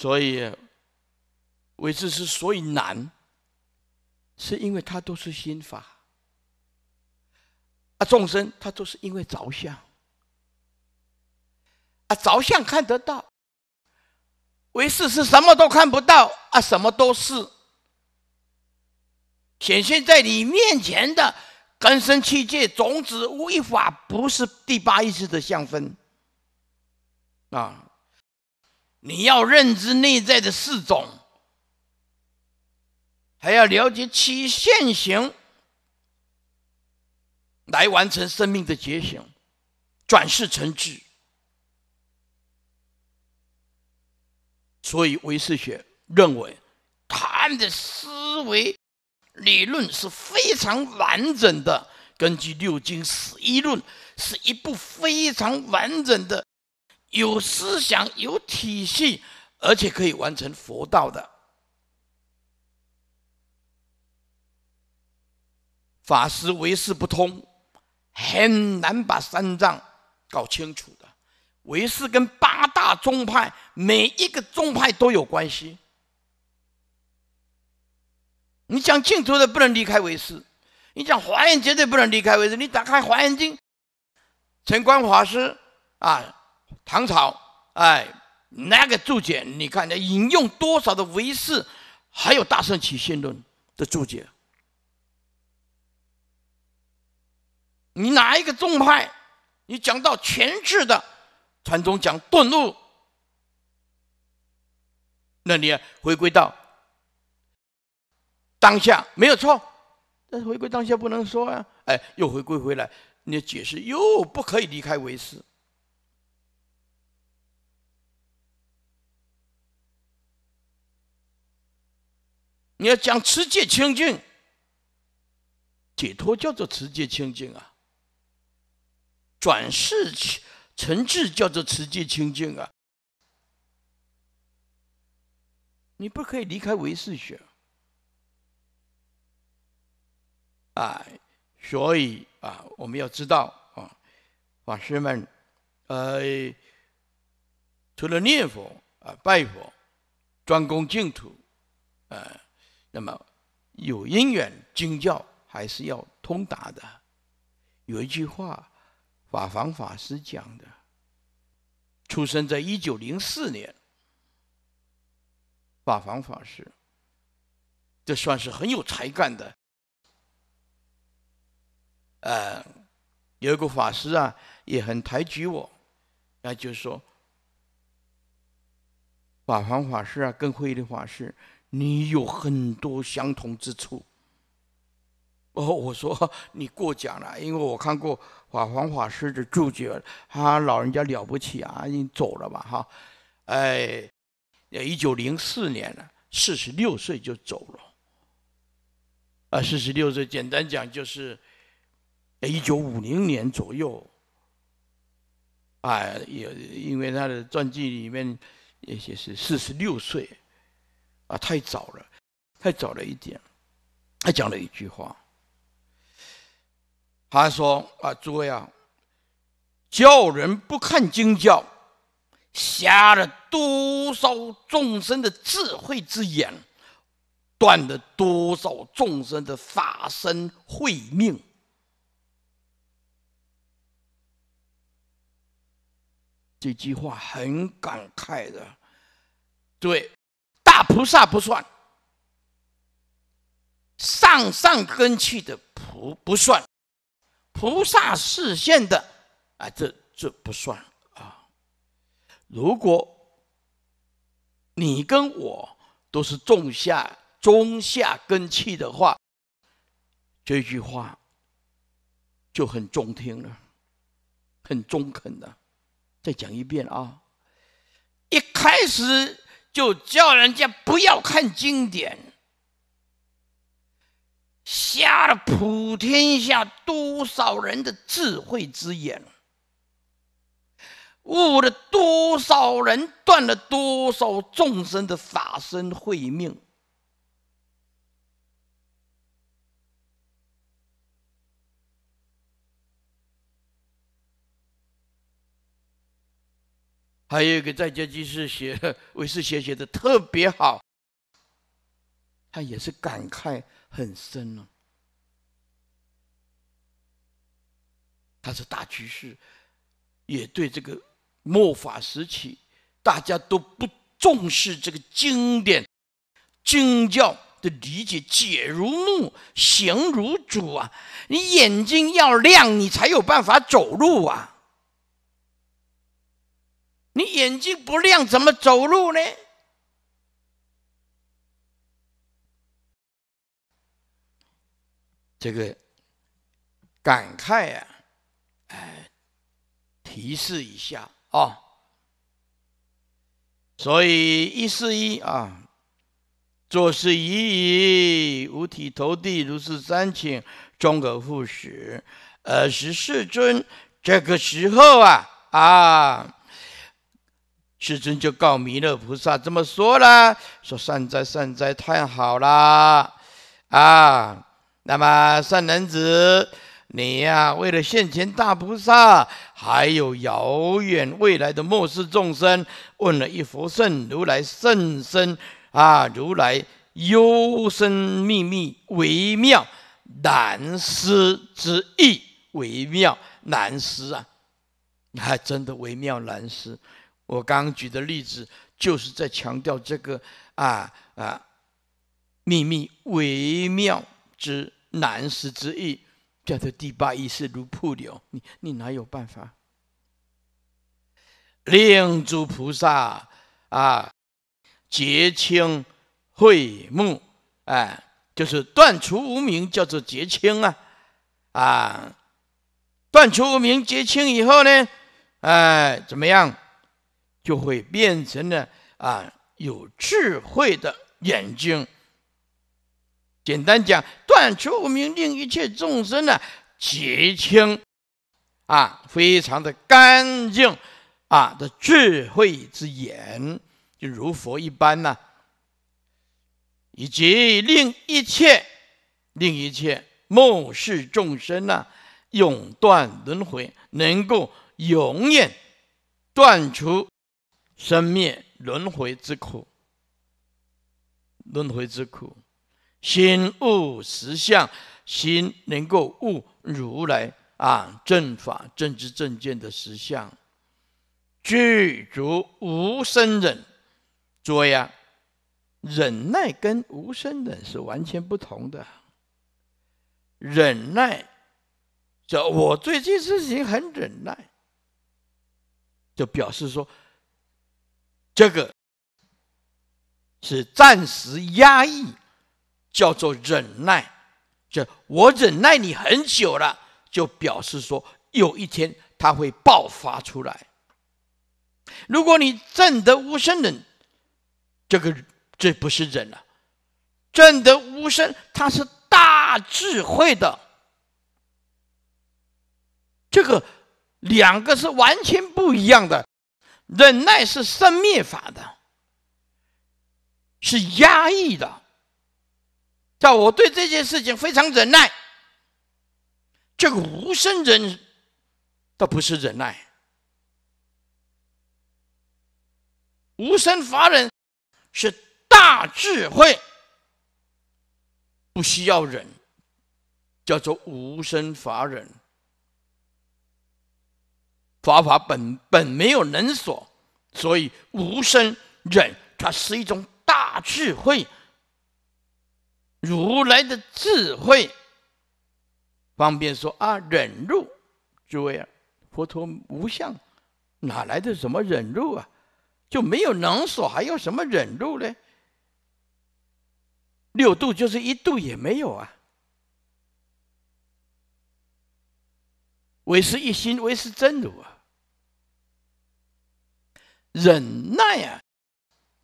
所以，唯识之所以难，是因为它都是心法。啊，众生他都是因为着相，啊着相看得到，唯识是什么都看不到啊，什么都是显现在你面前的根生器界种子微法，不是第八意识的相分，啊。你要认知内在的四种，还要了解其现行，来完成生命的觉醒，转世成智。所以，唯识学认为，他们的思维理论是非常完整的，根据六经十一论，是一部非常完整的。有思想、有体系，而且可以完成佛道的法师，为师不通很难把三藏搞清楚的。为师跟八大宗派每一个宗派都有关系。你讲净土的不能离开为师，你讲华严绝对不能离开为师，你打开《华严经》，陈光法师啊。唐朝，哎，那个注解，你看，你引用多少的唯识，还有《大圣起信论》的注解，你哪一个宗派？你讲到全智的，传宗讲顿悟，那你回归到当下没有错，但是回归当下不能说啊，哎，又回归回来，你解释又不可以离开唯识。你要讲持戒清净，解脱叫做持戒清净啊，转世成智叫做持戒清净啊，你不可以离开唯识学啊，所以啊，我们要知道啊，法师们，呃，除了念佛啊、拜佛、专攻净土，啊。那么有因缘，经教还是要通达的。有一句话，法房法师讲的。出生在一九零四年，法房法师，这算是很有才干的。呃，有一个法师啊，也很抬举我，那就是说，法房法师啊，跟慧的法师。你有很多相同之处，哦，我说你过奖了，因为我看过法皇法师的著解，他老人家了不起啊，已经走了吧？哈，哎，一九零四年了，四十六岁就走了，啊，四十六岁，简单讲就是一九五零年左右，啊，也因为他的传记里面也是四十六岁。啊，太早了，太早了一点。他讲了一句话，他说：“啊，诸位啊，叫人不看经教，瞎了多少众生的智慧之眼，断了多少众生的法身慧命。”这句话很感慨的，对。大菩萨不算，上上根器的菩不算，菩萨示现的啊，这这不算啊。如果你跟我都是种下中下根器的话，这句话就很中听了，很中肯的。再讲一遍啊，一开始。就叫人家不要看经典，瞎了普天下多少人的智慧之眼，误了多少人，断了多少众生的法身慧命。还有一个在家居士写，为师写写的特别好，他也是感慨很深了。他是大趋势，也对这个末法时期大家都不重视这个经典、经教的理解，解如目，行如主啊，你眼睛要亮，你才有办法走路啊。你眼睛不亮，怎么走路呢？这个感慨啊，哎，提示一下啊。所以一四一啊，做事已矣，五体投地，如是三请，中阁护始。二十世尊。这个时候啊，啊。世尊就告弥勒菩萨这么说了：“说善哉善哉，太好啦！啊，那么善男子，你呀，为了现前大菩萨，还有遥远未来的末世众生，问了一佛圣如来甚深啊，如来幽深秘密微妙难思之意，微妙难思啊！还真的微妙难思。”我刚刚举的例子，就是在强调这个啊啊秘密微妙之难事之意，叫做第八意识如瀑流。你你哪有办法？令诸菩萨啊，结清慧目，哎，就是断除无明，叫做结清啊啊，断除无明结清以后呢，哎，怎么样？就会变成了啊，有智慧的眼睛。简单讲，断除无明，令一切众生呢结清，啊，非常的干净啊的智慧之眼，就如佛一般呢。以及令一切令一切末世众生呢，永断轮回，能够永远断除。生灭轮回之苦，轮回之苦，心悟实相，心能够悟如来啊正法正知正见的实相，具足无生忍。注呀，啊，忍耐跟无生忍是完全不同的。忍耐，这我这件事情很忍耐，就表示说。这个是暂时压抑，叫做忍耐，就我忍耐你很久了，就表示说有一天它会爆发出来。如果你证得无生忍，这个这不是忍了，证得无生，它是大智慧的，这个两个是完全不一样的。忍耐是生灭法的，是压抑的。在我对这件事情非常忍耐，这个无声忍倒不是忍耐，无声法忍是大智慧，不需要忍，叫做无声法忍。佛法本本没有能所，所以无生忍，它是一种大智慧，如来的智慧。方便说啊，忍辱，诸位啊，佛陀无相，哪来的什么忍辱啊？就没有能所，还有什么忍辱呢？六度就是一度也没有啊，为是一心，为是真如啊。忍耐呀，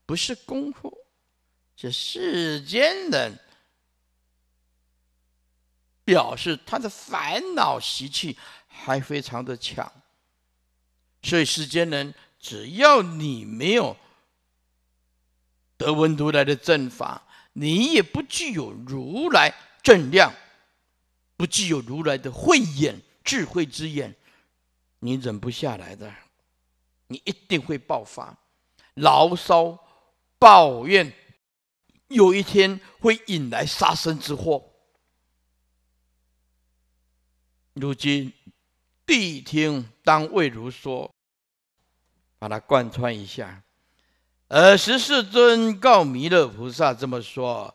不是功夫。这世间人表示他的烦恼习气还非常的强，所以世间人只要你没有得闻如来的正法，你也不具有如来正量，不具有如来的慧眼智慧之眼，你忍不下来的。你一定会爆发牢骚、抱怨，有一天会引来杀身之祸。如今谛听，当为如说，把它贯穿一下。而十四尊告弥勒菩萨这么说：“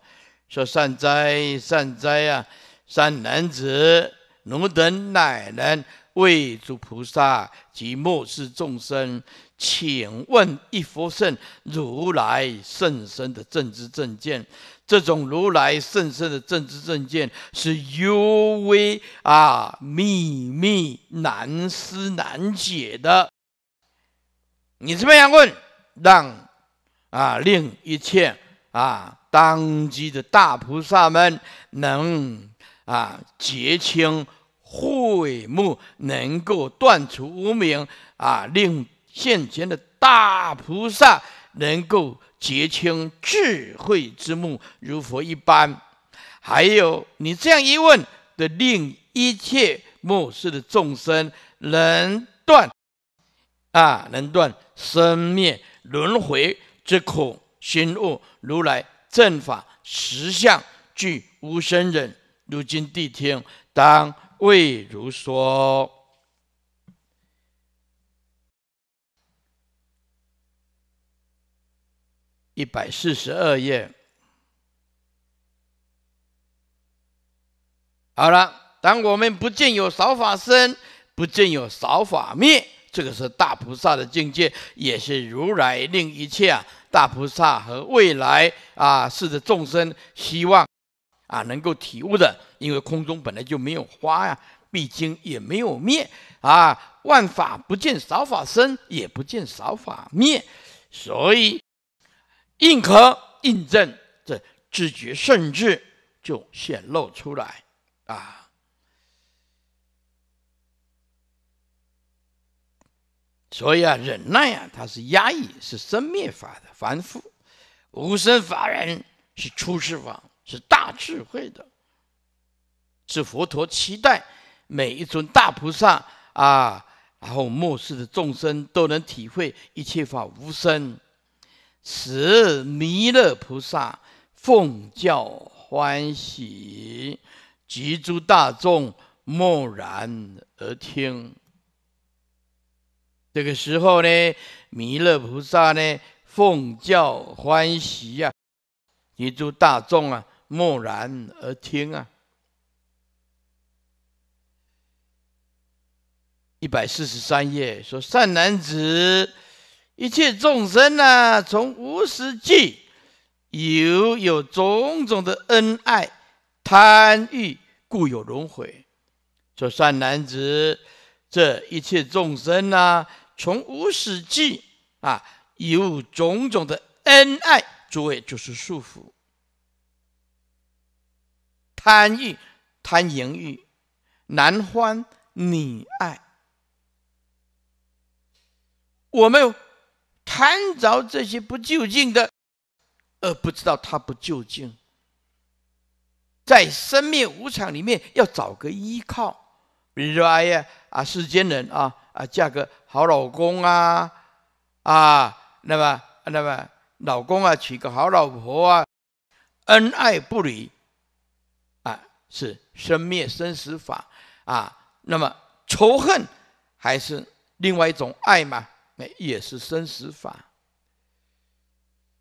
说善哉，善哉啊，善男子。”奴等乃能为诸菩萨及末世众生，请问一佛圣如来甚深的正知正见，这种如来甚深的正知正见是尤为啊秘密难思难解的。你这样问，让啊令一切啊当机的大菩萨们能。啊，结清慧目，能够断除无明；啊，令现前的大菩萨能够结清智慧之目，如佛一般。还有，你这样一问的，令一切末世的众生能断啊，能断生灭轮回之苦，心悟如来正法实相，具无生忍。如今谛听，当为如说。一百四十二页。好了，当我们不见有扫法生，不见有扫法灭，这个是大菩萨的境界，也是如来令一切大菩萨和未来啊是的众生希望。啊，能够体悟的，因为空中本来就没有花呀，毕竟也没有灭啊，万法不见少法生，也不见少法灭，所以印可印证这知觉，甚至就显露出来啊。所以啊，忍耐啊，它是压抑，是生灭法的凡夫，无生法人是出世法。是大智慧的，是佛陀期待每一尊大菩萨啊，然后末世的众生都能体会一切法无生。此弥勒菩萨奉教欢喜，集诸大众默然而听。这个时候呢，弥勒菩萨呢奉教欢喜啊，集诸大众啊。默然而听啊，一百四十三页说：“善男子，一切众生呢，从无始际有有种种的恩爱、贪欲，故有轮回。”说：“善男子，这一切众生呢，从无始际啊，有种种的恩爱，诸位就是束缚。”贪欲、贪淫欲、男欢女爱，我们贪着这些不究竟的，而不知道他不究竟。在生命无常里面，要找个依靠，比如说，哎呀，啊，世间人啊，啊，嫁个好老公啊，啊，那么，那么，老公啊，娶个好老婆啊，恩爱不离。是生灭生死法啊，那么仇恨还是另外一种爱嘛？那也是生死法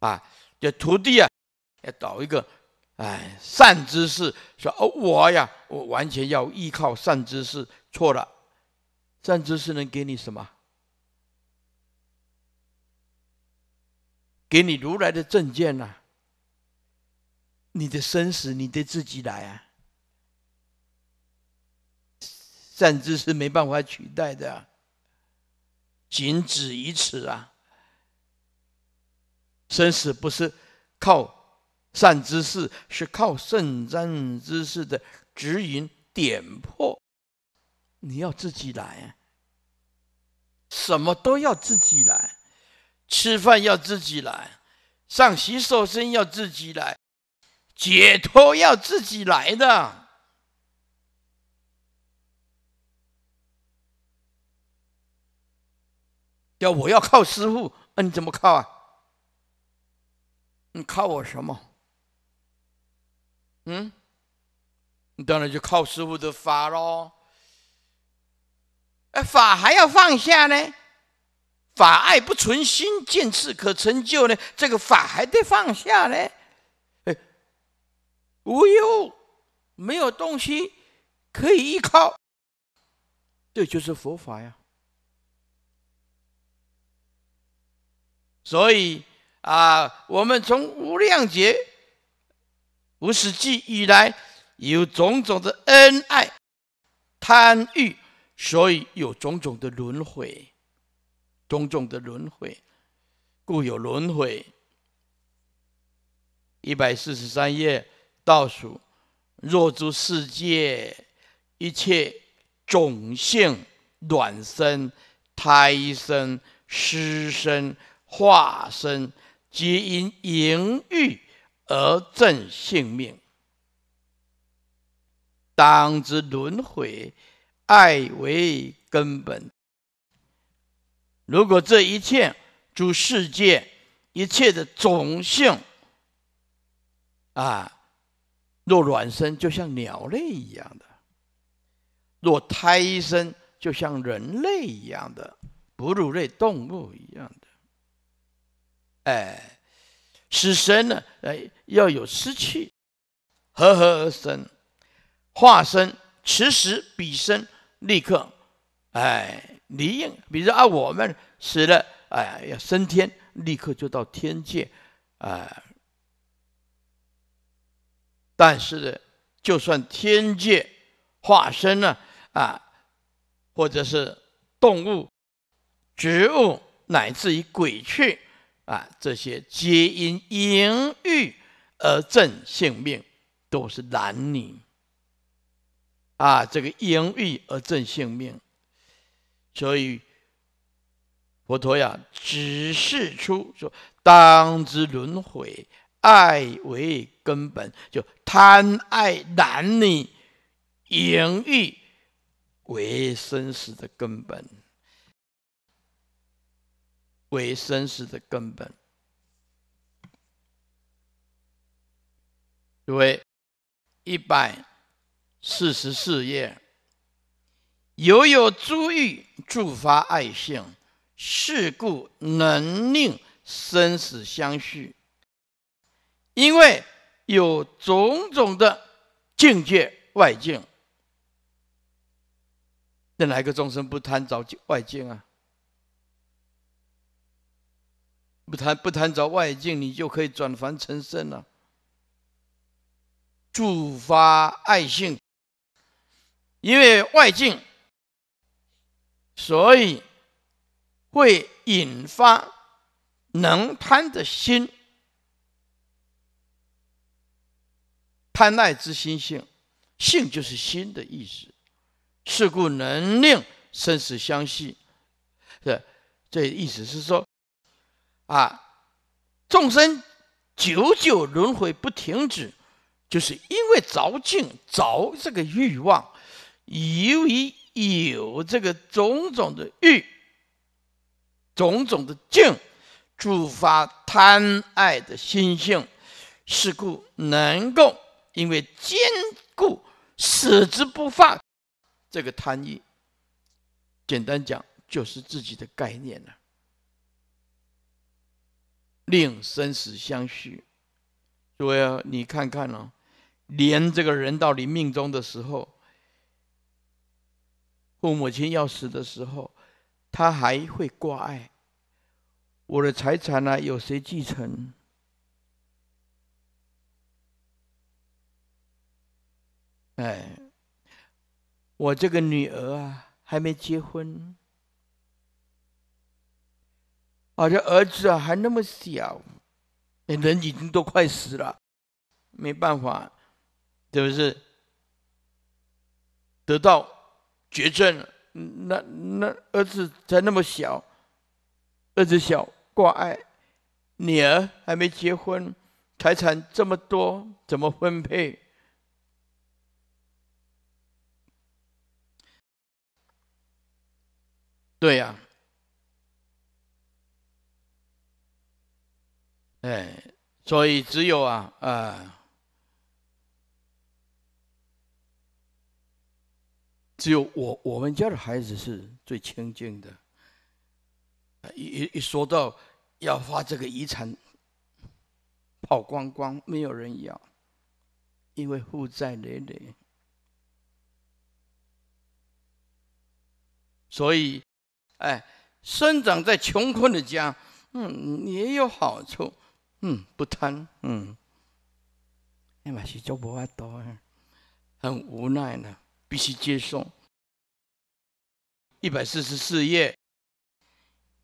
啊。这徒弟啊，要导一个，哎，善知识说：“哦，我呀，我完全要依靠善知识，错了，善知识能给你什么？给你如来的证件呐，你的生死你得自己来啊。”善知识没办法取代的，啊，仅止于此啊！生死不是靠善知识，是靠圣善知识的指引点破，你要自己来，什么都要自己来，吃饭要自己来，上洗手间要自己来，解脱要自己来的。要我要靠师傅，那你怎么靠啊？你靠我什么？嗯？你当然就靠师傅的法喽。哎，法还要放下呢。法爱不存心，见次可成就呢。这个法还得放下呢。哎，无忧，没有东西可以依靠，这就是佛法呀。所以啊，我们从无量劫、无始际以来，有种种的恩爱、贪欲，所以有种种的轮回，种种的轮回，故有轮回。一百四十三页倒数，若诸世界一切种性卵生、胎生、湿生。化身皆因淫欲而正性命，当知轮回爱为根本。如果这一切诸世界一切的种性啊，若卵生就像鸟类一样的，若胎生就像人类一样的哺乳类动物一样的。哎，死生呢？哎，要有湿气，和合而生，化身，此时彼生，立刻，哎，离应。比如啊，我们死了，哎，要升天，立刻就到天界，哎。但是呢，就算天界化身呢，啊，或者是动物、植物，乃至于鬼去。啊，这些皆因淫欲而正性命，都是男女。啊，这个淫欲而正性命，所以佛陀呀指示出说，当知轮回爱为根本，就贪爱男女淫欲为生死的根本。为生死的根本。诸位，一百四十四页，犹有诸欲触发爱性，是故能令生死相续。因为有种种的境界外境，那哪个众生不贪着外境啊？不谈不谈着外境，你就可以转凡成圣了。助发爱性，因为外境，所以会引发能贪的心，贪爱之心性，性就是心的意思。是故能令生死相惜，的，这意思是说。啊，众生久久轮回不停止，就是因为着境、着这个欲望，由于有这个种种的欲、种种的境，触发贪爱的心性，是故能够因为坚固舍之不放，这个贪欲，简单讲就是自己的概念了。令生死相续，诸位，你看看哦，连这个人到你命中的时候，父母亲要死的时候，他还会挂碍我的财产呢？有谁继承？哎，我这个女儿啊，还没结婚。啊，这儿子啊还那么小，人已经都快死了，没办法，是不是？得到绝症那那儿子才那么小，儿子小挂碍，女儿还没结婚，财产这么多，怎么分配？对呀。哎，所以只有啊，呃，只有我我们家的孩子是最清净的。一一一说到要发这个遗产，跑光光，没有人要，因为负债累累。所以，哎，生长在穷困的家，嗯，也有好处。嗯，不贪，嗯，哎，还是做不外多啊，很无奈呢，必须接受。一百四十四页，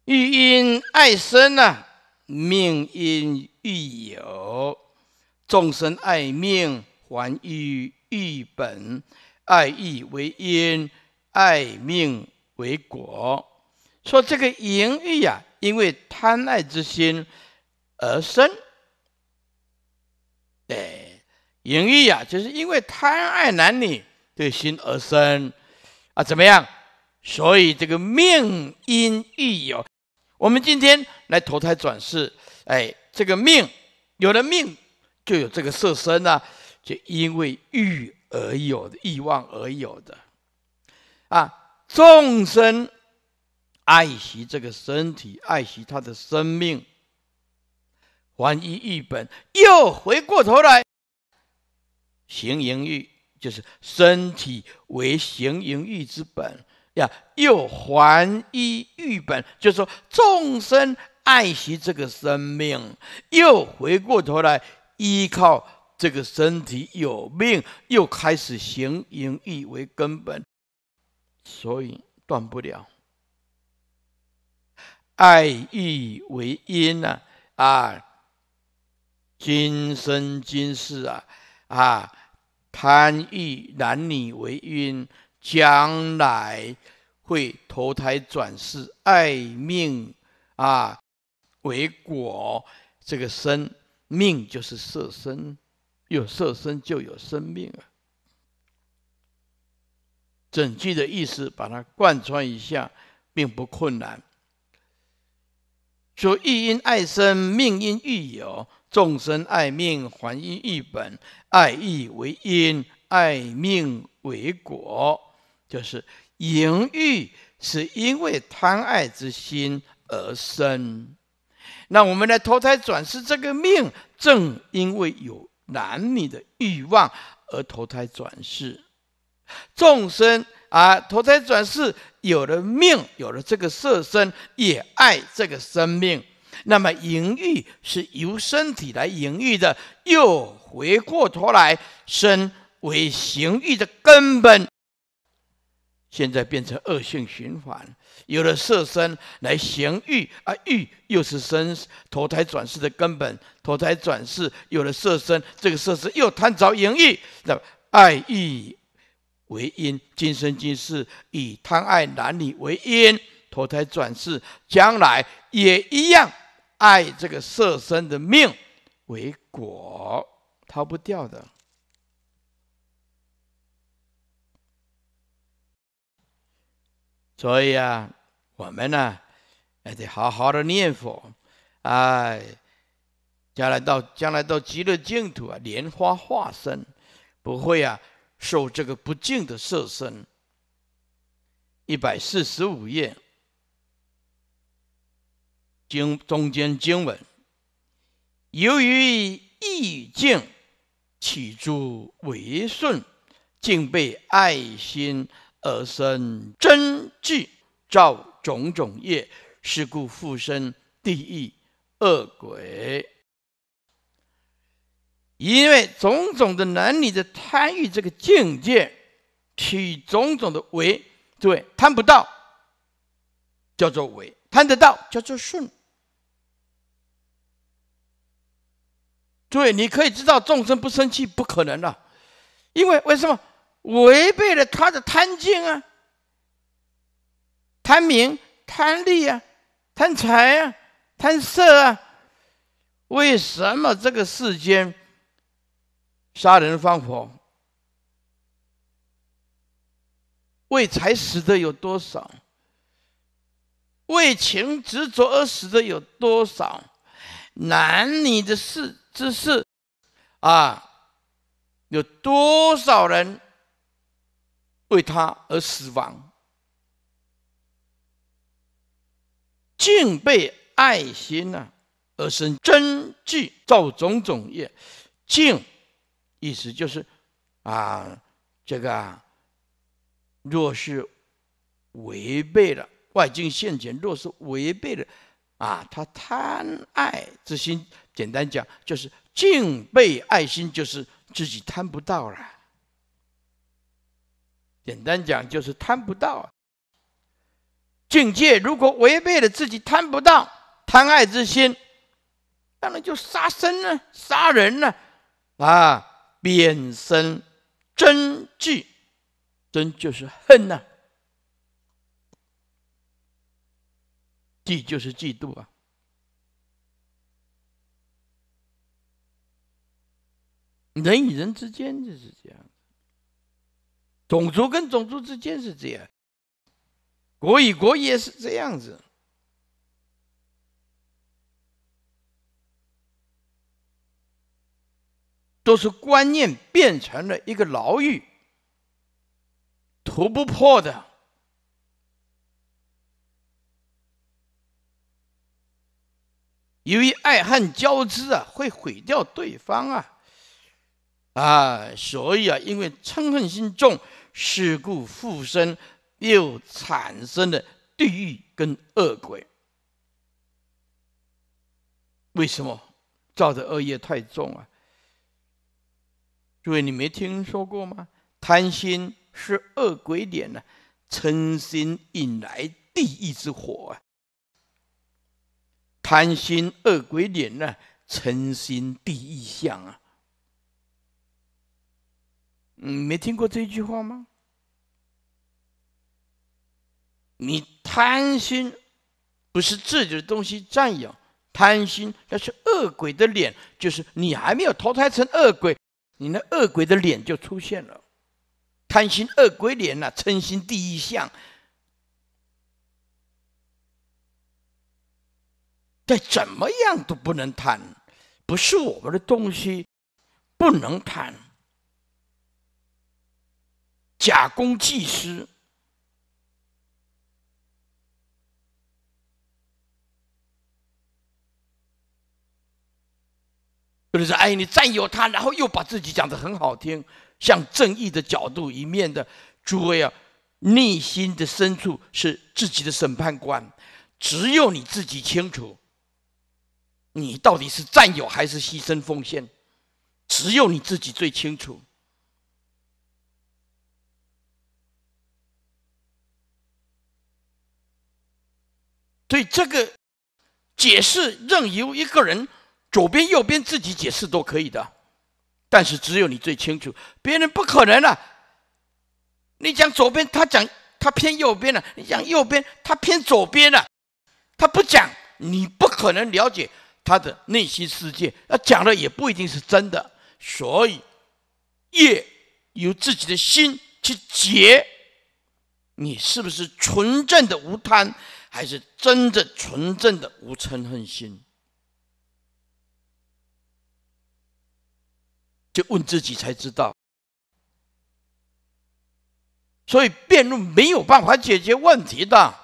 欲因爱生啊，命因欲有，众生爱命还欲欲本，爱欲为因，爱命为果。说这个淫欲呀，因为贪爱之心。而生，哎，淫欲啊，就是因为贪爱男女对心而生啊，怎么样？所以这个命因欲有，我们今天来投胎转世，哎，这个命有了命，就有这个色身呢，就因为欲而有的，欲望而有的，啊，众生爱惜这个身体，爱惜他的生命。还一欲本，又回过头来行淫欲，就是身体为行淫欲之本呀。又还一欲本，就是说众生爱惜这个生命，又回过头来依靠这个身体有命，又开始行淫欲为根本，所以断不了爱欲为因呐啊！今生今世啊，啊，贪欲男女为因，将来会投胎转世，爱命啊为果。这个生命就是色身，有色身就有生命啊。整句的意思，把它贯穿一下，并不困难。说欲因爱生命因欲有。众生爱命还因一本，爱欲为因，爱命为果，就是淫欲是因为贪爱之心而生。那我们来投胎转世，这个命正因为有男女的欲望而投胎转世。众生啊，投胎转世有了命，有了这个色身，也爱这个生命。那么，淫欲是由身体来淫欲的，又回过头来，身为行欲的根本，现在变成恶性循环。有了色身来行欲，啊，欲又是身投胎转世的根本，投胎转世有了色身，这个色身又贪着淫欲，那爱欲为因，今生今世以贪爱男女为因，投胎转世将来也一样。爱这个色身的命为果，逃不掉的。所以啊，我们呢，还得好好的念佛，哎，将来到将来到极乐净土啊，莲花化身，不会啊受这个不净的色身。一百四十五页。经中间经文，由于意境起诸为顺，竟被爱心而生真恚，造种种业，是故复生地狱恶鬼。因为种种的能力的贪欲这个境界，起种种的为，对贪不到，叫做为；贪得到，叫做顺。对，你可以知道，众生不生气不可能了，因为为什么违背了他的贪见啊？贪名、贪利啊，贪财啊，贪色啊？为什么这个世间杀人放火、为财死的有多少？为情执着而死的有多少？男女的事？只是啊，有多少人为他而死亡？敬被爱心啊而生真迹，造种种业。敬，意思就是啊，这个啊、若是违背了外境现前，若是违背了啊，他贪爱之心。简单讲，就是敬备爱心，就是自己贪不到了。简单讲，就是贪不到。境界如果违背了自己贪不到贪爱之心，当然就杀生呢，杀人呢，啊，贬生真迹，真就是恨呐，嫉就是嫉妒啊。人与人之间就是这样，种族跟种族之间是这样，国与国也是这样子，都是观念变成了一个牢狱，突破的，由于爱恨交织啊，会毁掉对方啊。啊，所以啊，因为嗔恨心重，事故附身，又产生了地狱跟恶鬼。为什么造的恶业太重啊？诸位，你没听说过吗？贪心是恶鬼脸呢，嗔心引来地狱之火啊。贪心恶鬼脸呢，嗔心地狱相啊。你没听过这句话吗？你贪心，不是自己的东西占有贪心，那是恶鬼的脸，就是你还没有投胎成恶鬼，你那恶鬼的脸就出现了。贪心恶鬼脸呐，嗔心第一相。但怎么样都不能贪，不是我们的东西不能贪。假公济私，有是说：“哎，你占有他，然后又把自己讲的很好听，像正义的角度一面的。”诸位啊，内心的深处是自己的审判官，只有你自己清楚，你到底是占有还是牺牲奉献，只有你自己最清楚。所以这个解释，任由一个人左边、右边自己解释都可以的，但是只有你最清楚，别人不可能了。你讲左边，他讲他偏右边了；你讲右边，他偏左边了。他不讲，你不可能了解他的内心世界。他讲了，也不一定是真的。所以，业由自己的心去结，你是不是纯正的无贪？还是真正纯正的无嗔恨心，就问自己才知道。所以辩论没有办法解决问题的。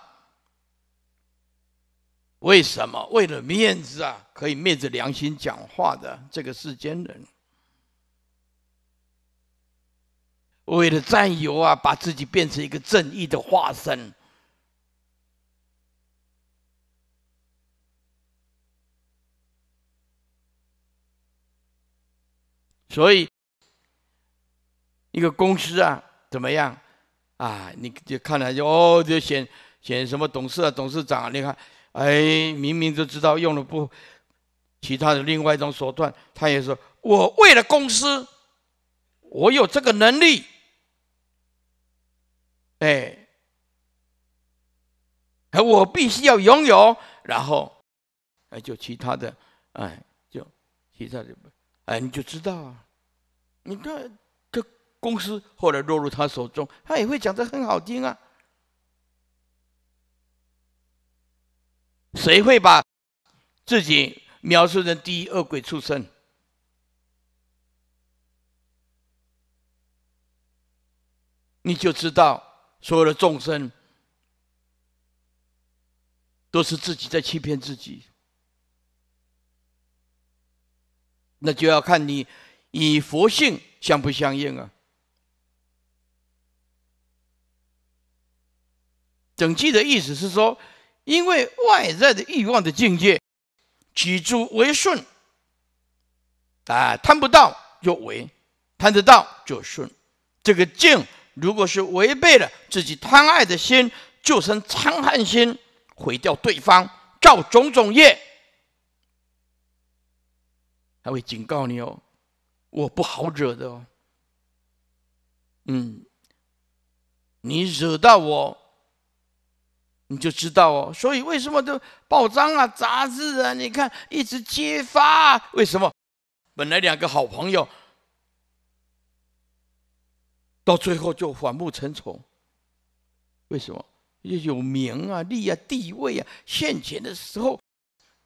为什么为了面子啊，可以昧着良心讲话的这个世间人？为了占有啊，把自己变成一个正义的化身。所以，一个公司啊，怎么样啊？你就看了就哦，就选选什么董事啊、董事长啊？你看，哎，明明就知道用了不？其他的另外一种手段，他也说我为了公司，我有这个能力，哎，而我必须要拥有，然后，哎，就其他的，哎，就其他的。哎，你就知道啊！你看，这公司后来落入他手中，他也会讲的很好听啊。谁会把自己描述成第一恶鬼出身？你就知道，所有的众生都是自己在欺骗自己。那就要看你与佛性相不相应啊。等句的意思是说，因为外在的欲望的境界，起诸为顺，啊，贪不到就为，贪得到就顺。这个境如果是违背了自己贪爱的心，就成嗔恨心，毁掉对方，造种种业。他会警告你哦，我不好惹的哦。嗯，你惹到我，你就知道哦。所以为什么都报章啊、杂志啊，你看一直揭发？为什么本来两个好朋友，到最后就反目成仇？为什么因有名啊、利啊、地位啊、现钱的时候，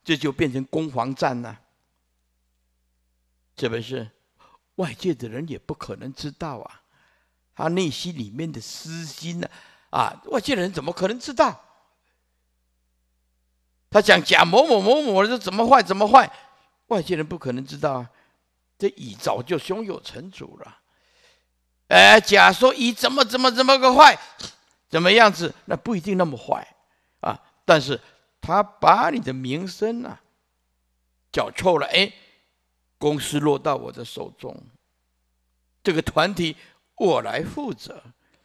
这就变成攻防战了。是不是？外界的人也不可能知道啊，他内心里面的私心呢？啊，外界人怎么可能知道？他讲甲某某某某的怎么坏怎么坏，外界人不可能知道啊。这乙早就胸有成竹了。哎，甲说乙怎么怎么怎么个坏，怎么样子？那不一定那么坏啊。但是他把你的名声啊搅臭了。哎。公司落到我的手中，这个团体我来负责。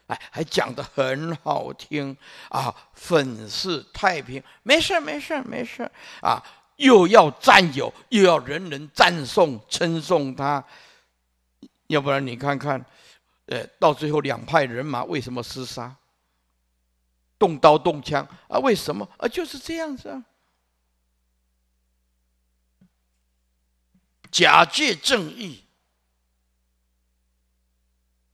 哎，还讲的很好听啊，粉饰太平，没事，没事，没事啊，又要占有，又要人人赞颂称颂他，要不然你看看，呃，到最后两派人马为什么厮杀，动刀动枪啊？为什么？啊，就是这样子。啊。假借正义，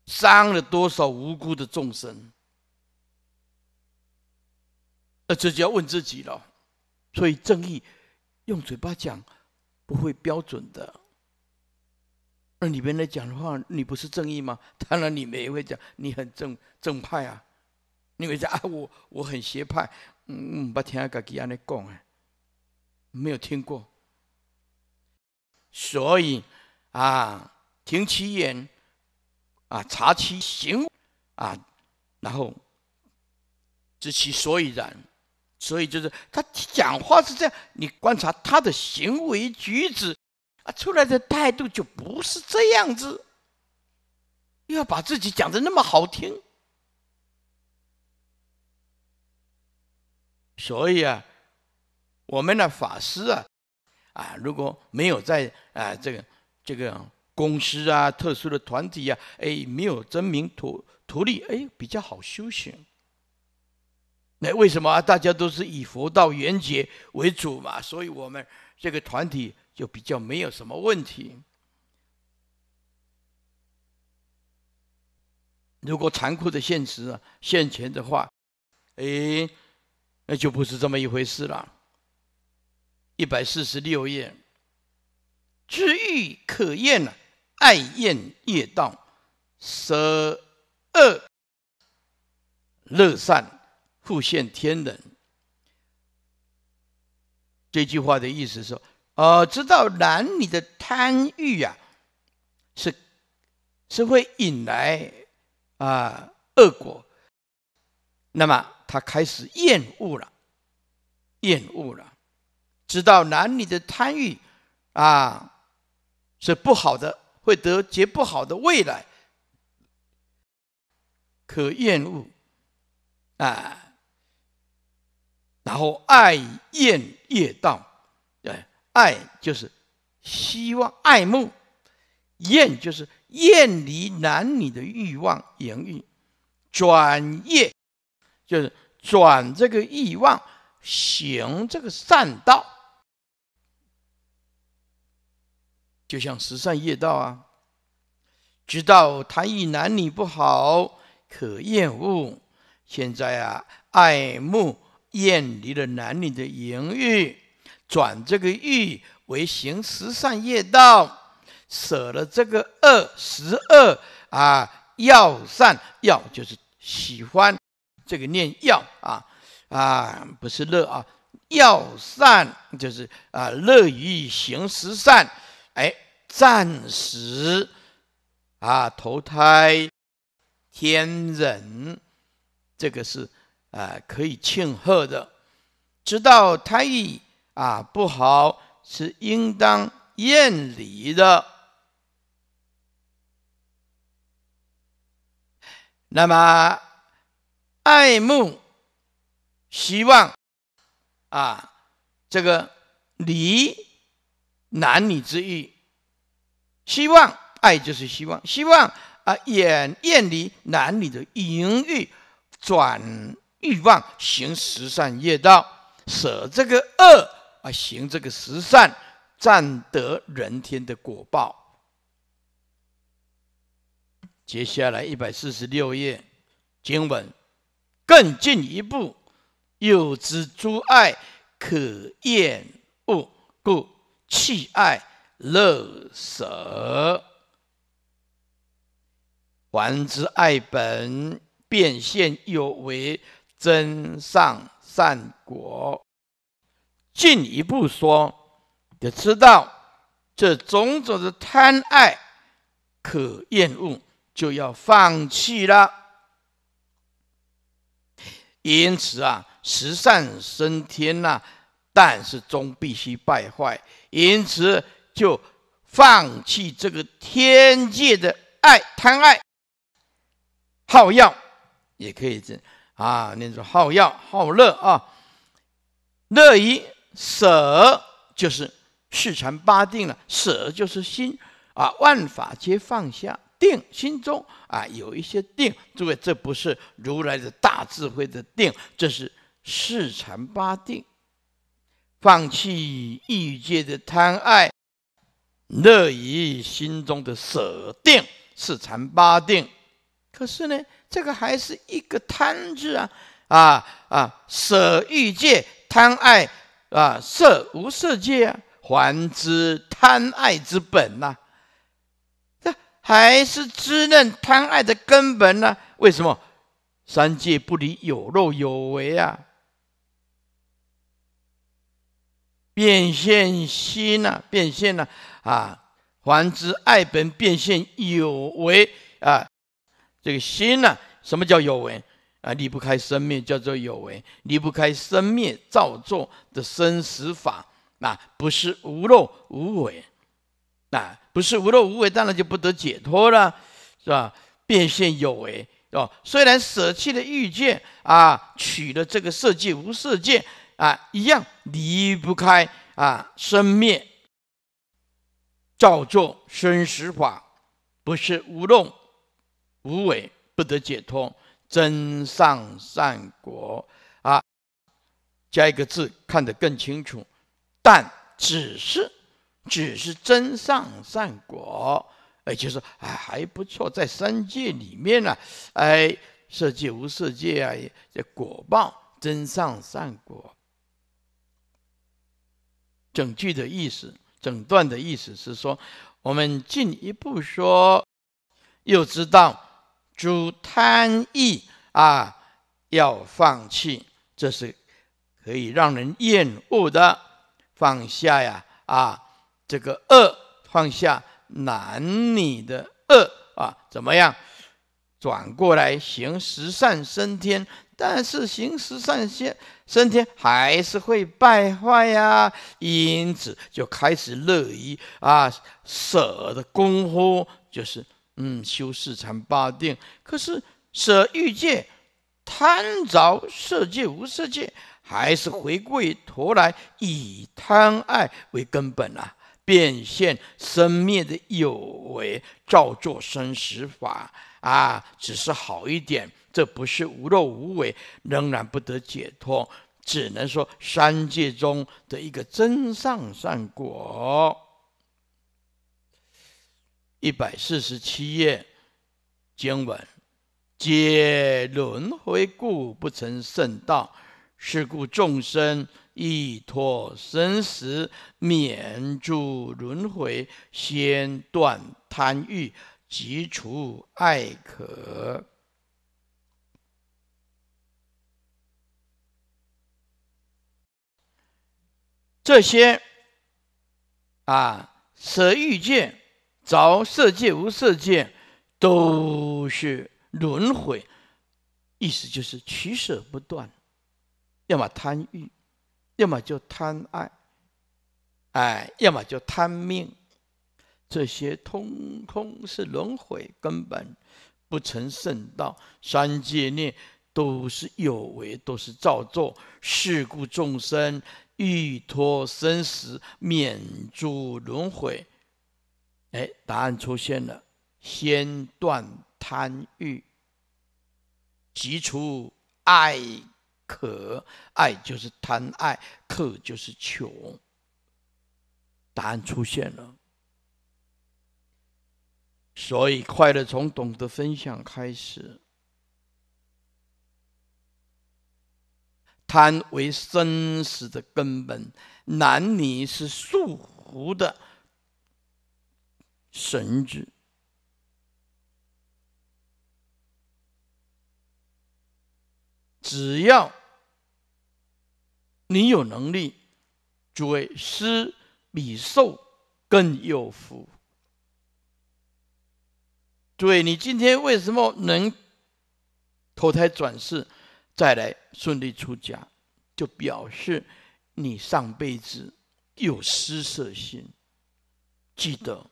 伤了多少无辜的众生？那这就要问自己了。所以正义，用嘴巴讲不会标准的。那里面来讲的话，你不是正义吗？当然，你们也会讲，你很正正派啊。你会讲啊，我我很邪派。嗯，不听阿卡基安的讲啊，没有听过。所以，啊，听其言，啊，察其行，啊，然后知其所以然。所以就是他讲话是这样，你观察他的行为举止，啊，出来的态度就不是这样子。又要把自己讲的那么好听，所以啊，我们的法师啊。啊，如果没有在啊这个这个公司啊，特殊的团体啊，哎，没有真名徒徒力，哎，比较好修行。那为什么大家都是以佛道缘结为主嘛？所以我们这个团体就比较没有什么问题。如果残酷的现实现前的话，哎，那就不是这么一回事了。一百四十六页，知欲可厌了，爱厌业道，舍恶乐善，互现天人。这句话的意思是说，呃，知道男女的贪欲啊，是是会引来啊恶果，那么他开始厌恶了，厌恶了。知道男女的贪欲，啊，是不好的，会得结不好的未来，可厌恶，啊，然后爱、厌、业道，对，爱就是希望爱慕，厌就是厌离男女的欲望、淫欲，转业就是转这个欲望，行这个善道。就像十善业道啊，知道贪欲男女不好，可厌恶。现在啊，爱慕厌离了男女的淫欲，转这个欲为行十善业道，舍了这个恶十恶啊，要善要就是喜欢，这个念要啊啊，不是乐啊，要善就是啊，乐于行十善。哎，暂时啊，投胎天人，这个是啊可以庆贺的；知道胎意啊不好，是应当厌离的。那么爱慕希望啊，这个离。男女之欲，希望爱就是希望，希望啊，远离男女的淫欲，转欲望，行十善业道，舍这个恶啊，行这个十善，占得人天的果报。接下来一百四十六页经文，更进一步，又知诸爱可厌恶，故。弃爱乐舍，还之爱本，变现有为真上善果。进一步说，也知道这种种的贪爱可厌恶，就要放弃了。因此啊，十善生天呐，但是终必须败坏。因此，就放弃这个天界的爱，贪爱、好药也可以这啊，那种好药、好乐啊，乐于舍，就是四禅八定了。舍就是心啊，万法皆放下，定心中啊有一些定。诸位，这不是如来的大智慧的定，这是四禅八定。放弃欲界的贪爱，乐于心中的舍定，是禅八定。可是呢，这个还是一个贪字啊！啊啊，舍欲界贪爱啊，色无色界啊，还之贪爱之本呐，这还是知认贪爱的根本呢？为什么三界不离有肉有为啊？变现心呐，变现呐、啊，还知爱本变现有为啊？这个心呐，什么叫有为啊？离不开生命，叫做有为；离不开生灭造作的生死法啊，不是无漏无为啊，不是无漏无为，当然就不得解脱了，是吧？变现有为哦，虽然舍弃了欲见啊，取了这个色界无色界。啊，一样离不开啊生灭造作生死法，不是无动无为不得解脱真上善果啊。加一个字看得更清楚，但只是只是真上善果，也就是说啊还不错，在三界里面呢，哎色界无色界啊这果报真上善果。整句的意思，整段的意思是说，我们进一步说，又知道主贪欲啊，要放弃，这是可以让人厌恶的，放下呀，啊，这个恶放下，男女的恶啊，怎么样，转过来行十善升天，但是行十善先。身体还是会败坏呀，因此就开始乐于啊舍的功夫，就是嗯修四禅八定。可是舍欲界、贪着色界无色界，还是回归头来以贪爱为根本啊，变现生灭的有为，照做生死法啊，只是好一点。这不是无漏无为，仍然不得解脱，只能说三界中的一个真上善果。一百四十七页经文，皆轮回故，不成圣道。是故众生，欲脱生死，免诸轮回，先断贪欲，即除爱渴。这些，啊，舍欲见、着色界、无色界，都是轮回，意思就是取舍不断，要么贪欲，要么就贪爱，哎，要么就贪命，这些通通是轮回根本，不成圣道，三界内都是有为，都是造作，是故众生。欲脱生死，免诸轮回。哎，答案出现了：先断贪欲，即除爱、可。爱就是贪爱，克就是穷。答案出现了，所以快乐从懂得分享开始。贪为生死的根本，男女是束缚的绳子。只要你有能力，诸位施比受更有福。诸位，你今天为什么能投胎转世？再来顺利出家，就表示你上辈子有施舍心，记得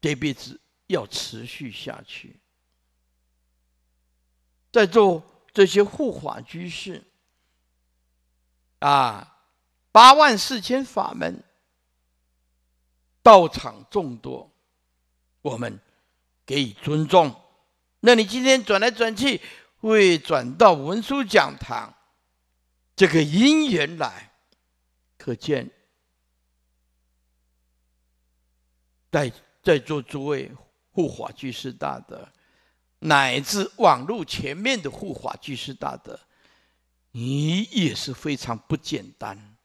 这辈子要持续下去。在做这些护法居士啊，八万四千法门，道场众多，我们给予尊重。那你今天转来转去。为转到文殊讲堂，这个因缘来，可见在在座诸位护法居士大德，乃至网路前面的护法居士大德，你也是非常不简单，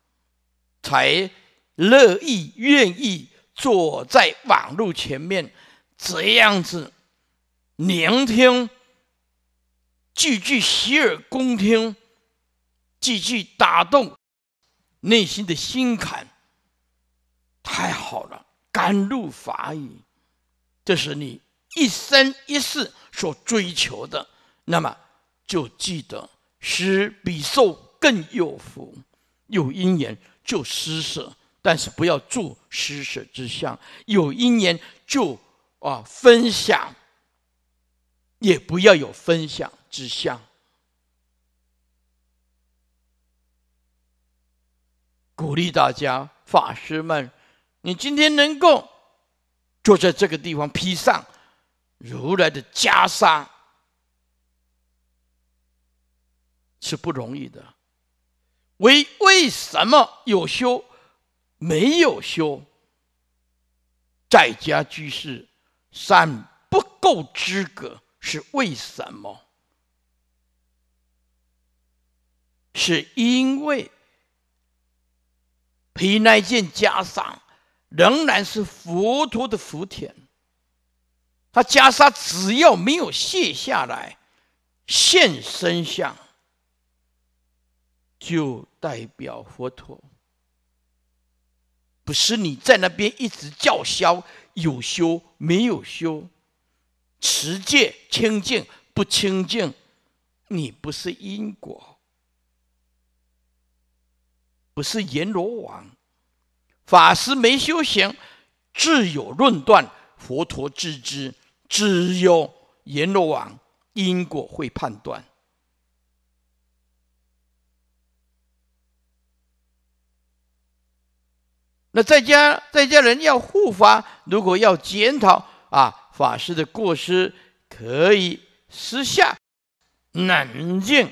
才乐意愿意坐在网路前面这样子聆听。句句洗耳恭听，句句打动内心的心坎。太好了，甘露法语，这是你一生一世所追求的。那么就记得，施比受更有福。有因缘就施舍，但是不要做施舍之相；有因缘就啊分享，也不要有分享。之相，鼓励大家，法师们，你今天能够坐在这个地方，披上如来的袈裟，是不容易的。为为什么有修没有修，在家居士尚不够资格？是为什么？是因为皮那件袈裟仍然是佛陀的福田，他袈裟只要没有卸下来，现身相就代表佛陀。不是你在那边一直叫嚣有修没有修，持戒清净不清净，你不是因果。不是阎罗王，法师没修行，自有论断。佛陀知只有阎罗王因果会判断。那在家，在家人要护法，如果要检讨啊，法师的过失，可以私下，冷静、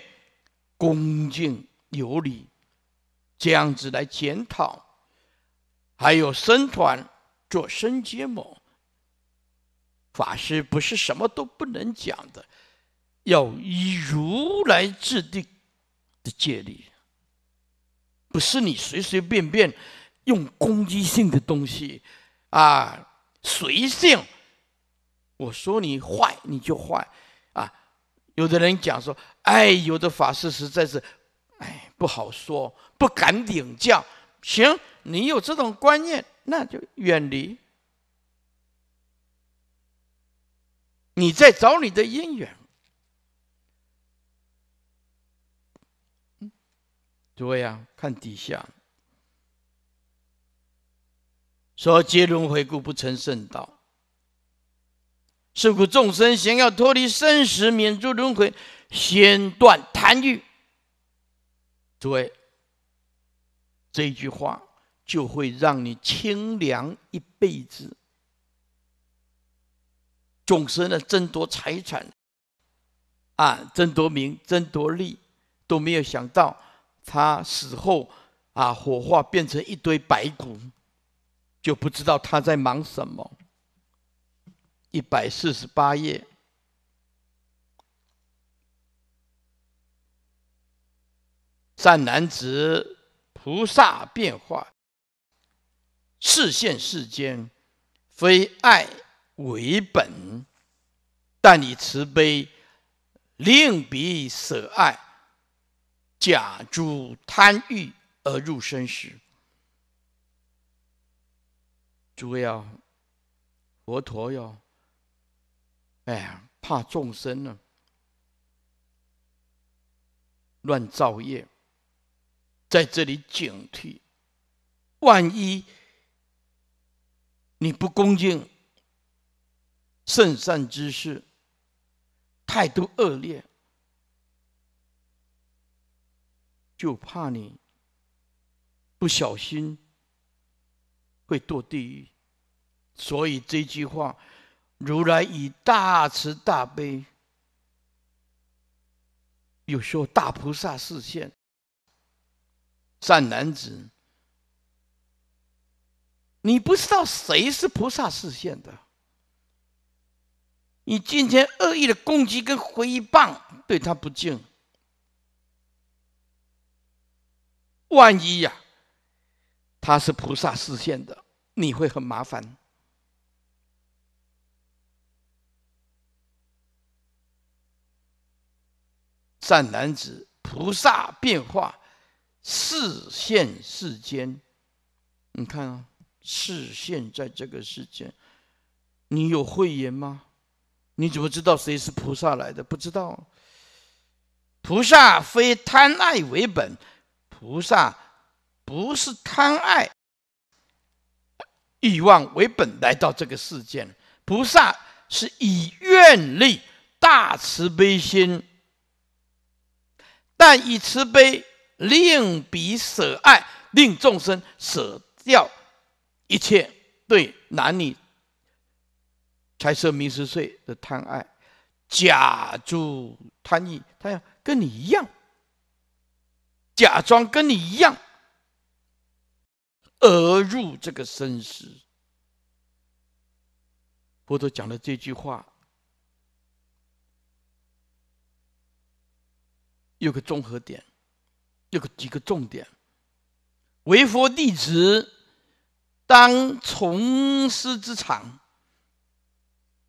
恭敬、有礼。这样子来检讨，还有僧团做生结盟。法师不是什么都不能讲的，要以如来制定的戒律，不是你随随便便用攻击性的东西啊，随性，我说你坏你就坏啊，有的人讲说，哎，有的法师实在是，哎，不好说。不敢领教，行，你有这种观念，那就远离。你在找你的姻缘，诸位啊，看底下说：接轮回故不成圣道，是故众生想要脱离生死、免诸轮回，先断贪欲。诸位。这句话就会让你清凉一辈子。总是呢争夺财产，啊争夺名争夺利，都没有想到他死后啊火化变成一堆白骨，就不知道他在忙什么。一百四十八页，善男子。菩萨变化视现世间，非爱为本。但你慈悲，令彼舍爱，假诸贪欲而入身时，诸位啊，佛陀哟，哎呀，怕众生呢，乱造业。在这里警惕，万一你不恭敬、甚善之事、态度恶劣，就怕你不小心会堕地狱。所以这句话，如来以大慈大悲，有时候大菩萨示现。善男子，你不知道谁是菩萨示现的。你今天恶意的攻击跟回棒，对他不敬。万一呀，他是菩萨示现的，你会很麻烦。善男子，菩萨变化。视现世间，你看啊，视现在这个世间，你有慧眼吗？你怎么知道谁是菩萨来的？不知道。菩萨非贪爱为本，菩萨不是贪爱、欲望为本来到这个世间，菩萨是以愿力、大慈悲心，但以慈悲。令彼舍爱，令众生舍掉一切对男女、财色、名、食、睡的贪爱，假诸贪欲，他要跟你一样，假装跟你一样，而入这个生死。佛陀讲的这句话有个综合点。有个几个重点：为佛弟子，当从师之长，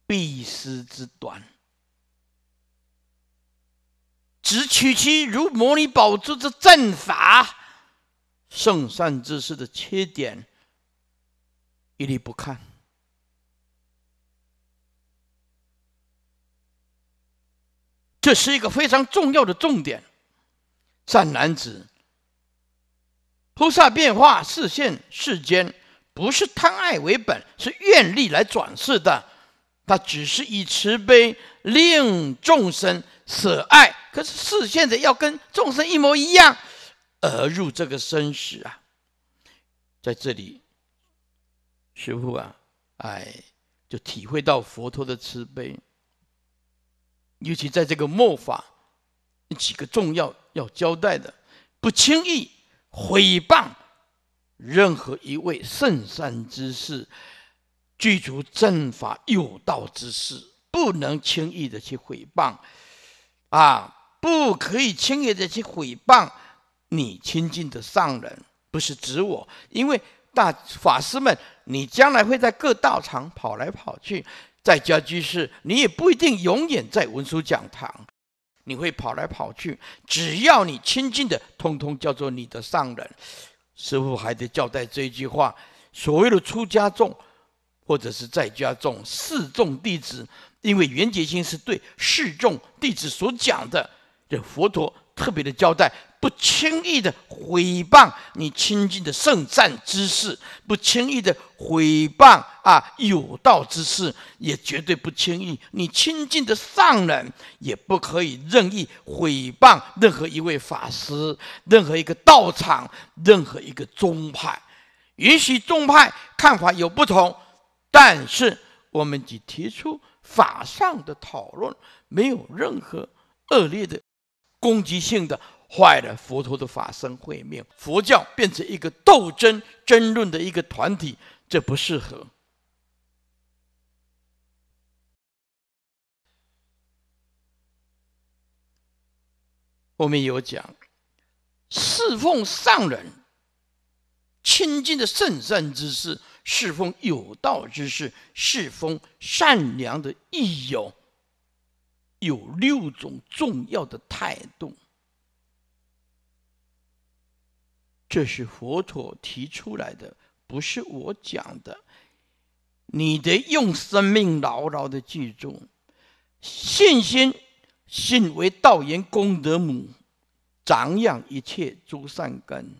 必师之短，只取其如摩尼宝珠之正法，圣善之士的缺点一律不看。这是一个非常重要的重点。善男子，菩萨变化视现世间，不是贪爱为本，是愿力来转世的。他只是以慈悲令众生舍爱，可是视现的要跟众生一模一样，而入这个生死啊！在这里，师父啊，哎，就体会到佛陀的慈悲，尤其在这个末法几个重要。要交代的，不轻易毁谤任何一位圣善之士、具足正法有道之士，不能轻易的去毁谤，啊，不可以轻易的去毁谤你亲近的上人，不是指我，因为大法师们，你将来会在各道场跑来跑去，在家居士，你也不一定永远在文殊讲堂。你会跑来跑去，只要你亲近的，通通叫做你的上人。师傅还得交代这一句话：所谓的出家众，或者是在家众，侍众弟子，因为圆觉心是对侍众弟子所讲的，这佛陀特别的交代。不轻易的毁谤你亲近的圣战之士，不轻易的毁谤啊有道之士，也绝对不轻易。你亲近的上人也不可以任意毁谤任何一位法师、任何一个道场、任何一个宗派。允许宗派看法有不同，但是我们只提出法上的讨论，没有任何恶劣的攻击性的。坏了佛陀的法身慧命，佛教变成一个斗争、争论的一个团体，这不适合。后面有讲，侍奉上人、亲近的圣善之士，侍奉有道之士，侍奉善良的义友，有六种重要的态度。这是佛陀提出来的，不是我讲的。你得用生命牢牢的记住，信心信为道言，功德母，长养一切诸善根。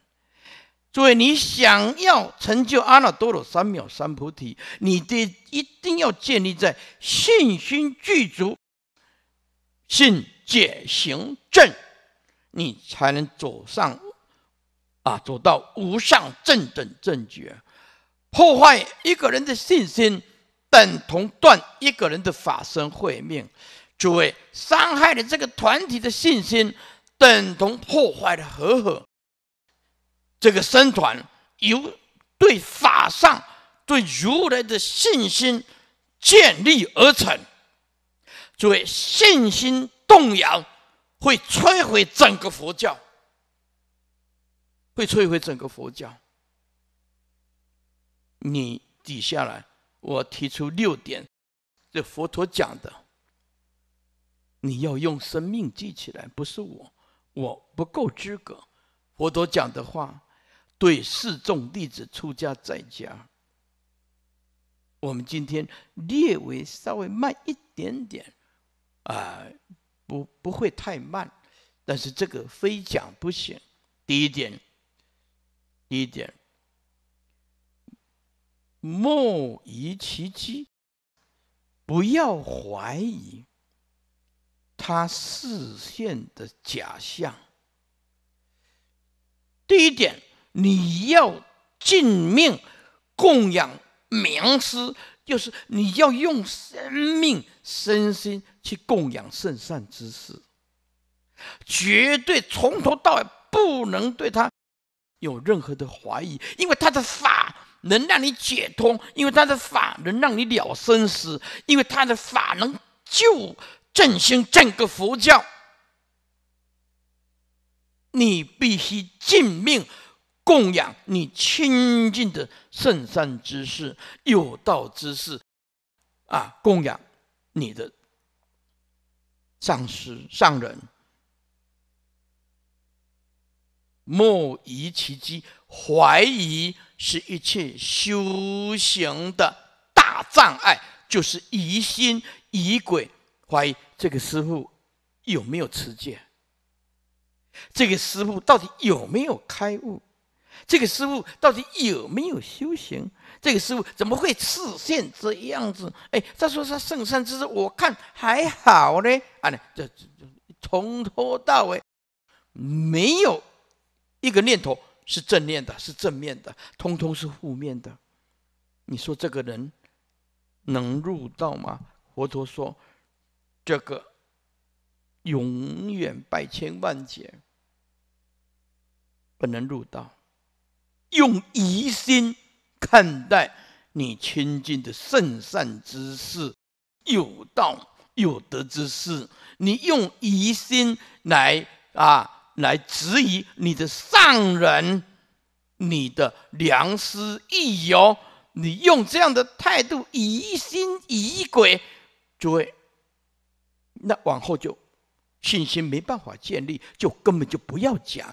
作为你想要成就阿耨多罗三藐三菩提，你得一定要建立在信心具足，信解行正，你才能走上。啊，走到无上正等正觉，破坏一个人的信心，等同断一个人的法身慧命。诸位，伤害了这个团体的信心，等同破坏了和合这个僧团由对法上对如来的信心建立而成。诸位，信心动摇，会摧毁整个佛教。会摧毁整个佛教。你记下来，我提出六点，这佛陀讲的，你要用生命记起来。不是我，我不够资格。佛陀讲的话，对四众弟子、出家在家。我们今天列为稍微慢一点点，啊，不不会太慢，但是这个非讲不行。第一点。第一点，莫疑其机，不要怀疑他视线的假象。第一点，你要尽命供养名师，就是你要用生命、身心去供养圣善之事，绝对从头到尾不能对他。有任何的怀疑，因为他的法能让你解脱，因为他的法能让你了生死，因为他的法能救振兴整个佛教。你必须尽命供养你亲近的圣善之士、有道之士，啊，供养你的上师上人。莫疑其机，怀疑是一切修行的大障碍，就是疑心疑鬼，怀疑这个师傅有没有持戒，这个师傅到底有没有开悟，这个师傅到底有没有修行，这个师傅怎么会视现这样子？哎，他说他圣山之师，我看还好呢。啊，这这从头到尾没有。一个念头是正念的，是正面的，通通是负面的。你说这个人能入道吗？佛陀说，这个永远百千万劫不能入道。用疑心看待你亲近的圣善之事、有道有德之事，你用疑心来啊。来质疑你的上人，你的良师益友，你用这样的态度，疑心疑鬼，诸位，那往后就信心没办法建立，就根本就不要讲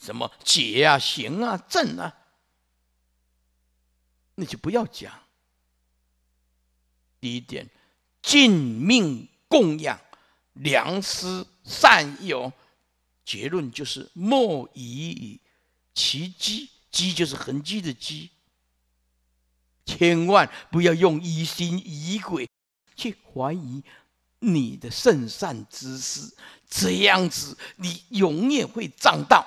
什么解啊、行啊、证啊，那就不要讲。第一点，尽命供养，良师善友。结论就是莫以其机，机就是痕迹的机。千万不要用疑心疑鬼去怀疑你的圣善之事，这样子你永远会上道。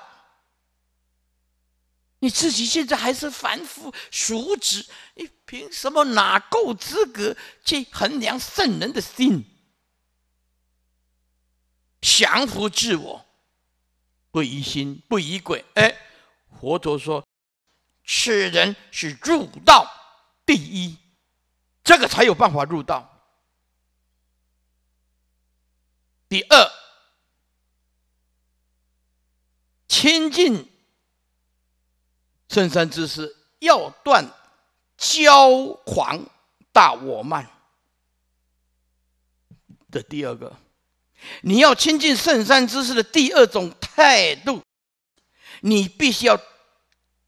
你自己现在还是凡夫俗子，你凭什么哪够资格去衡量圣人的心？降服自我。不疑心，不疑鬼。哎，佛陀说，此人是入道第一，这个才有办法入道。第二，亲近圣山之师，要断骄狂大我慢的第二个。你要亲近圣山之识的第二种态度，你必须要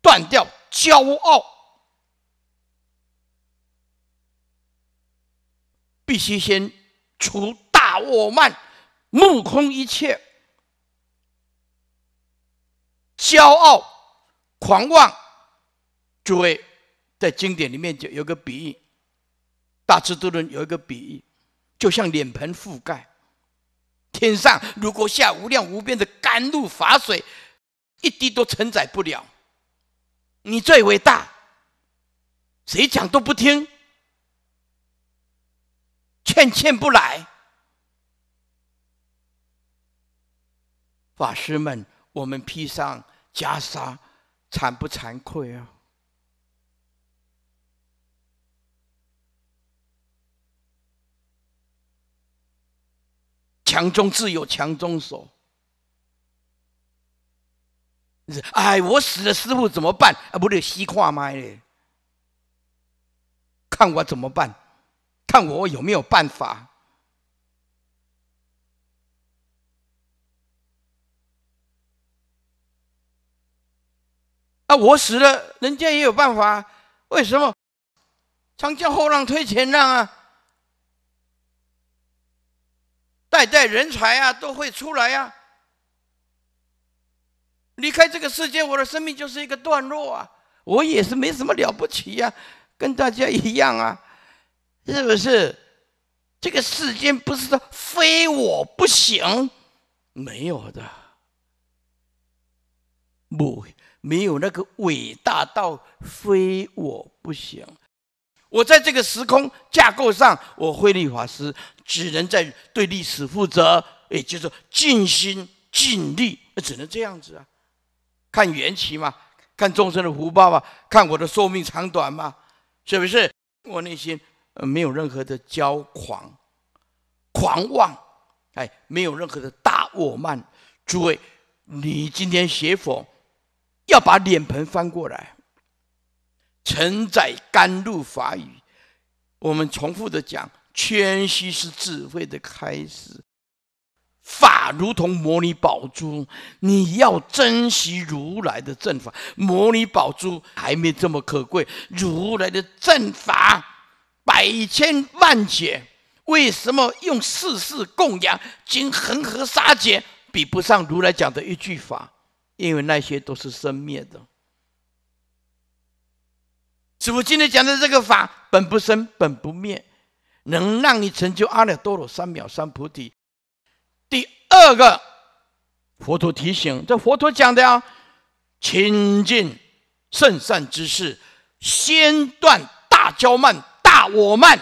断掉骄傲，必须先除大我慢，目空一切，骄傲、狂妄。诸位在经典里面就有个比喻，大智度论有一个比喻，就像脸盆覆盖。天上如果下无量无边的甘露法水，一滴都承载不了。你最伟大，谁讲都不听，劝劝不来。法师们，我们披上袈裟，惭不惭愧啊？强中自有强中手，哎，我死了，师傅怎么办？啊，不对，西跨麦嘞，看我怎么办？看我有没有办法？啊，我死了，人家也有办法，为什么？长江后浪推前浪啊！代代人才啊，都会出来呀。离开这个世界，我的生命就是一个段落啊。我也是没什么了不起呀，跟大家一样啊，是不是？这个世间不是说非我不行，没有的，不，没有那个伟大到非我不行。我在这个时空架构上，我慧立法师。只能在对历史负责，也就是尽心尽力，那只能这样子啊。看缘起嘛，看众生的福报嘛，看我的寿命长短嘛，是不是？我内心呃没有任何的骄狂、狂妄，哎，没有任何的大我慢。诸位，你今天写佛，要把脸盆翻过来，承载甘露法语。我们重复的讲。谦虚是智慧的开始。法如同摩尼宝珠，你要珍惜如来的正法。摩尼宝珠还没这么可贵，如来的正法百千万劫。为什么用世世供养、经恒河沙劫，比不上如来讲的一句法？因为那些都是生灭的。师父今天讲的这个法，本不生，本不灭。能让你成就阿耨多罗三藐三菩提。第二个，佛陀提醒，这佛陀讲的啊，亲近圣善之事，先断大骄慢、大我慢，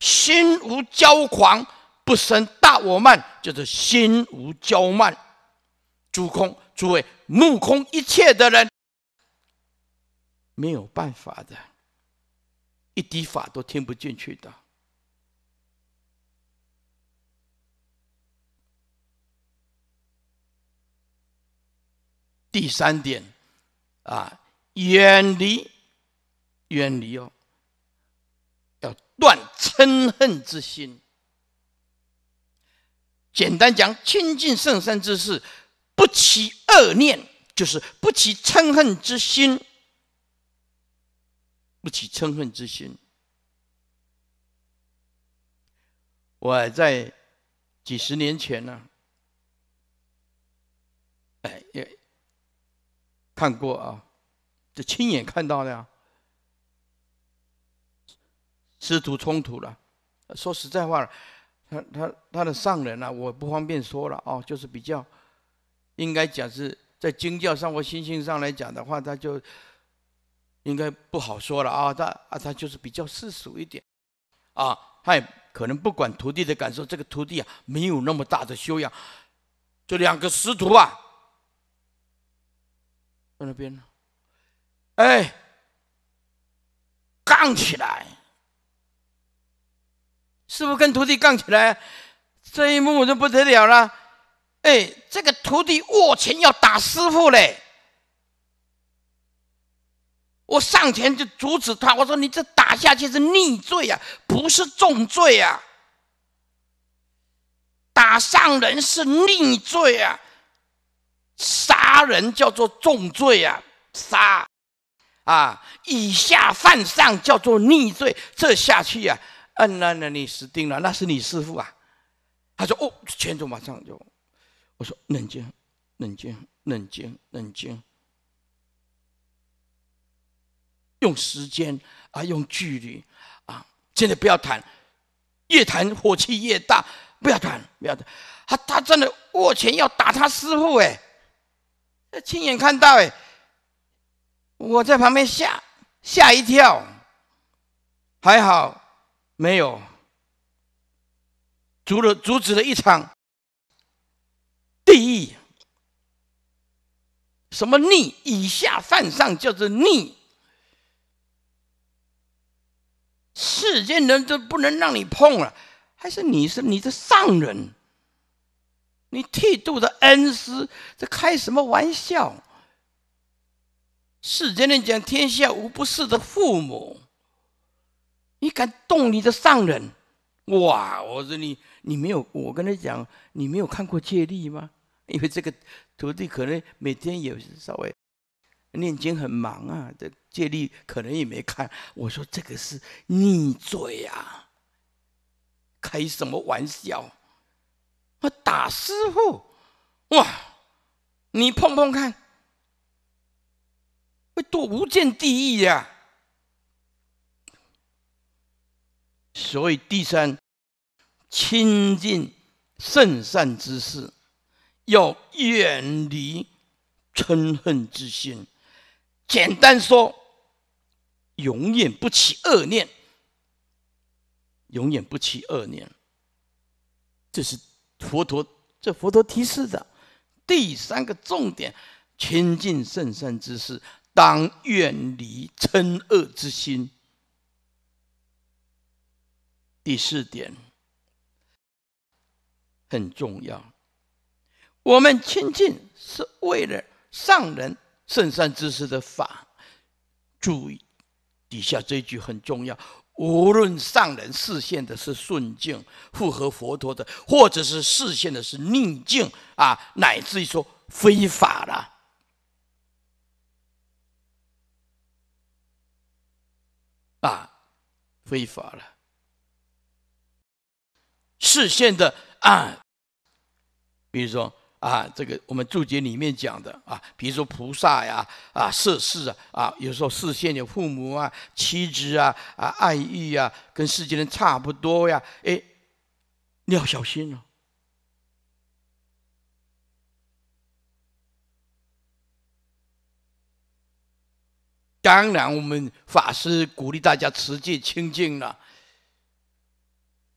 心无骄狂，不生大我慢，就是心无骄慢。诸空诸位目空一切的人，没有办法的。一滴法都听不进去的。第三点，啊，远离，远离哦，要断嗔恨之心。简单讲，亲近圣山之事，不起恶念，就是不起嗔恨之心。不起嗔恨之心。我在几十年前呢，哎，也看过啊，就亲眼看到的呀。师徒冲突了。说实在话他他他的上人呢，我不方便说了啊，就是比较，应该讲是在宗教上或心性上来讲的话，他就。应该不好说了啊，他啊，他就是比较世俗一点，啊，他也可能不管徒弟的感受，这个徒弟啊没有那么大的修养，这两个师徒啊，在那边，呢，哎，杠起来，师傅跟徒弟杠起来，这一幕就不得了了，哎，这个徒弟握拳要打师傅嘞。我上前就阻止他，我说：“你这打下去是逆罪啊，不是重罪啊！打伤人是逆罪啊，杀人叫做重罪啊，杀啊，以下犯上叫做逆罪。这下去啊，嗯那那你死定了，那是你师傅啊。”他说：“哦，拳头马上就。”我说：“冷静，冷静，冷静，冷静。”用时间啊，用距离啊，真的不要谈，越谈火气越大，不要谈，不要谈。他他真的握拳要打他师傅哎，亲眼看到哎，我在旁边吓吓一跳，还好没有，阻了阻止了一场地狱，什么逆？以下犯上叫做逆。世间人都不能让你碰了，还是你是你的上人，你剃度的恩师，这开什么玩笑？世间人讲天下无不是的父母，你敢动你的上人？哇！我说你，你没有，我跟他讲，你没有看过戒律吗？因为这个徒弟可能每天也是稍微。念经很忙啊，这戒律可能也没看。我说这个是逆罪呀，开什么玩笑？我打师傅，哇！你碰碰看，会堕无间地狱呀。所以第三，亲近圣善之事，要远离嗔恨之心。简单说，永远不起恶念，永远不起恶念，这是佛陀这佛陀提示的第三个重点：亲近圣善之事，当远离嗔恶之心。第四点很重要，我们亲近是为了上人。圣善知识的法，注意底下这句很重要。无论上人视线的是顺境，符合佛陀的，或者是视线的是逆境啊，乃至于说非法了啊，非法了，视线的啊，比如说。啊，这个我们注解里面讲的啊，比如说菩萨呀、啊色世啊、啊有时候视线有父母啊、妻子啊、啊爱欲啊，跟世间人差不多呀，哎，你要小心哦。当然，我们法师鼓励大家持戒清净了，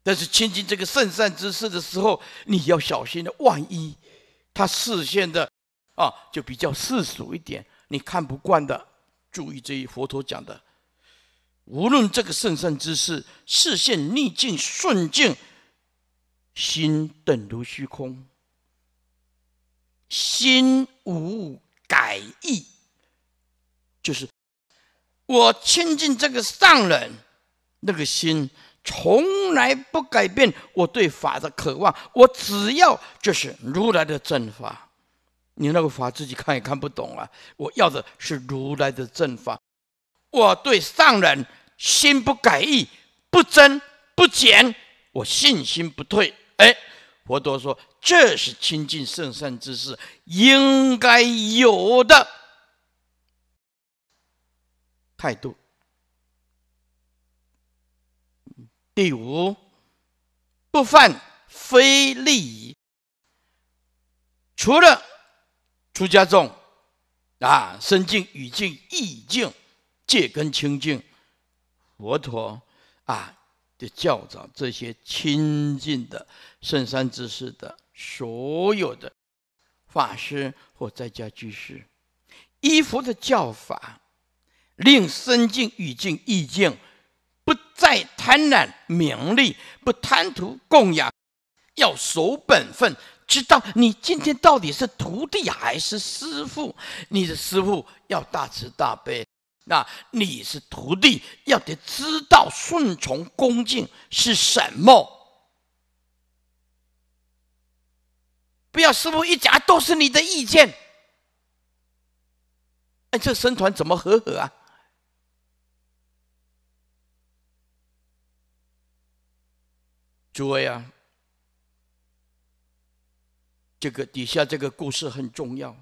但是亲近这个圣善之事的时候，你要小心的，万一。他视线的啊，就比较世俗一点。你看不惯的，注意这一佛陀讲的，无论这个圣善之事，视线逆境、顺境，心等如虚空，心无改意，就是我亲近这个上人，那个心。从来不改变我对法的渴望，我只要就是如来的正法。你那个法自己看也看不懂啊！我要的是如来的正法。我对上人心不改意，不增不减，我信心不退。哎，佛陀说，这是亲近圣善之事应该有的态度。第五，不犯非利益。除了出家众，啊，身净、语净、意净、戒根清净，佛陀啊的教长，这些清净的圣山之士的所有的法师或在家居士，依佛的教法，令身净、语净、意净。不再贪婪名利，不贪图供养，要守本分。知道你今天到底是徒弟还是师傅？你的师傅要大慈大悲，那你是徒弟要得知道顺从恭敬是什么？不要师傅一讲都是你的意见。哎，这僧团怎么和和啊？诸位啊，这个底下这个故事很重要。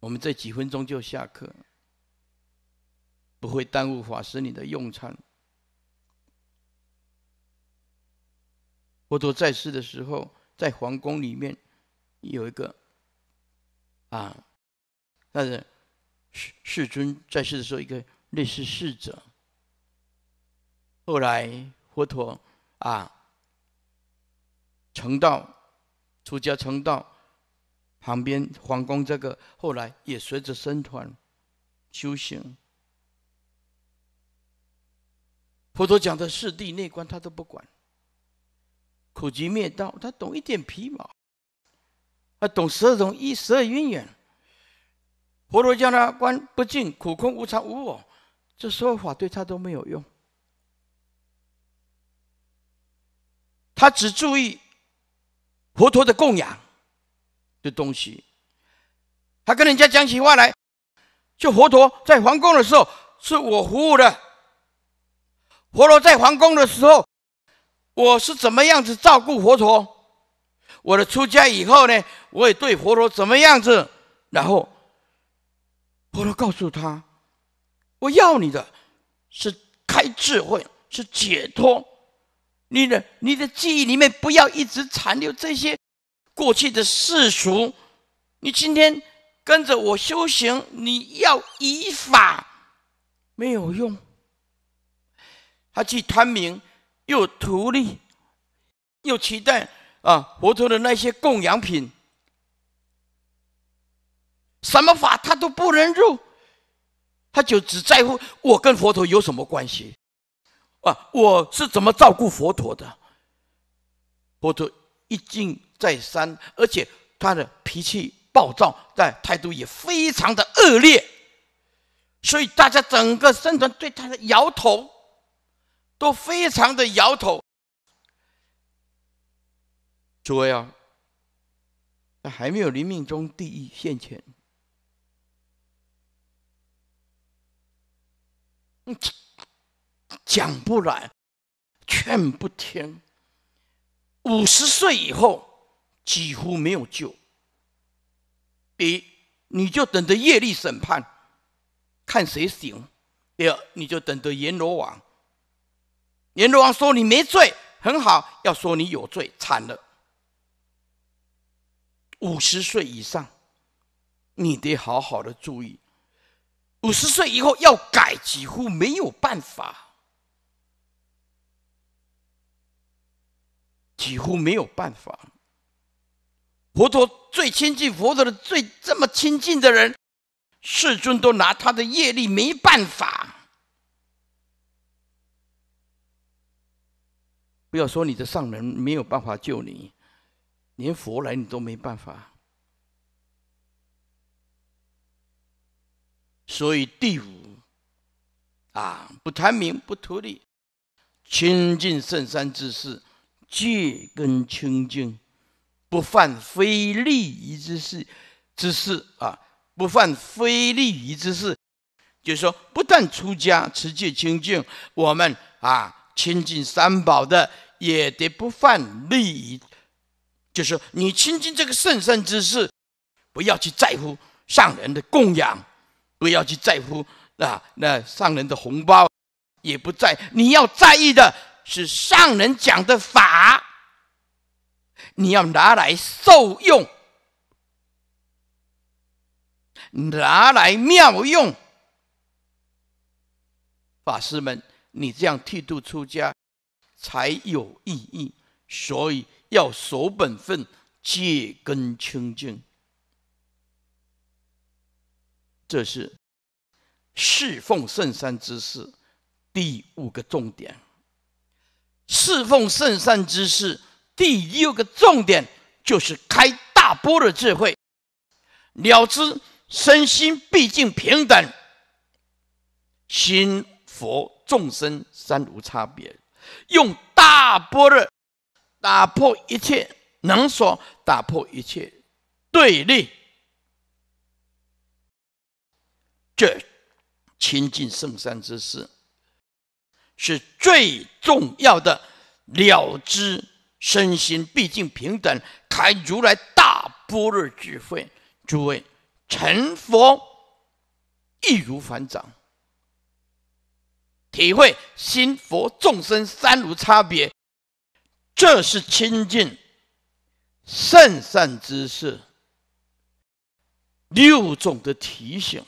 我们这几分钟就下课，不会耽误法师你的用餐。佛陀在世的时候，在皇宫里面有一个啊，那是世世尊在世的时候，一个类似侍者。后来佛陀啊成道，出家成道，旁边皇宫这个后来也随着僧团修行。佛陀讲的四谛、内观他都不管，苦集灭道他懂一点皮毛，他懂十二种一十二因缘。佛陀讲他观不净、苦、空、无常、无我，这说法对他都没有用。他只注意佛陀的供养的东西，他跟人家讲起话来，就佛陀在皇宫的时候是我服务的，佛陀在皇宫的时候，我是怎么样子照顾佛陀，我的出家以后呢，我也对佛陀怎么样子，然后佛陀告诉他，我要你的是开智慧，是解脱。你的你的记忆里面不要一直残留这些过去的世俗。你今天跟着我修行，你要以法，没有用。他既贪名，又图利，又期待啊，佛陀的那些供养品，什么法他都不能入，他就只在乎我跟佛陀有什么关系。啊！我是怎么照顾佛陀的？佛陀一再三，而且他的脾气暴躁，但态度也非常的恶劣，所以大家整个僧团对他的摇头都非常的摇头。诸位啊，还没有临命中第一现前。讲不来，劝不听。五十岁以后几乎没有救。第一，你就等着业力审判，看谁行；第二，你就等着阎罗王。阎罗王说你没罪，很好；要说你有罪，惨了。五十岁以上，你得好好的注意。五十岁以后要改，几乎没有办法。几乎没有办法。佛陀最亲近佛陀的最这么亲近的人，世尊都拿他的业力没办法。不要说你的上人没有办法救你，连佛来你都没办法。所以第五，啊，不贪名，不图利，亲近圣山之事。戒根清净，不犯非利益之事之事啊！不犯非利益之事，就是说，不但出家持戒清净，我们啊亲近三宝的也得不犯利益。就是说，你亲近这个圣善之事，不要去在乎上人的供养，不要去在乎啊那上人的红包，也不在你要在意的。是上人讲的法，你要拿来受用，拿来妙用。法师们，你这样剃度出家才有意义，所以要守本分，戒根清净。这是侍奉圣山之事第五个重点。侍奉圣善之事，第六个重点就是开大波的智慧。了知身心毕竟平等，心佛众生三无差别，用大波的打破一切能说，打破一切对立，这亲近圣善之事。是最重要的了知，身心毕竟平等，开如来大般若智慧，诸位成佛易如反掌，体会心佛众生三无差别，这是清净甚善之事。六种的提醒，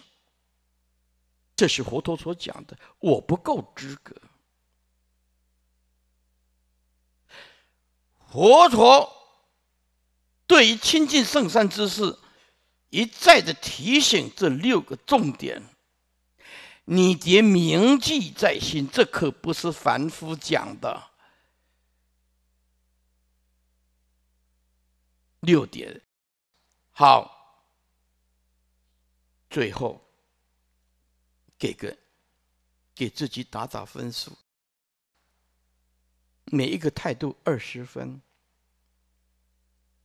这是佛陀所讲的，我不够资格。佛陀对于亲近圣山之事，一再的提醒这六个重点，你得铭记在心。这可不是凡夫讲的。六点，好，最后给个给自己打打分数。每一个态度二十分，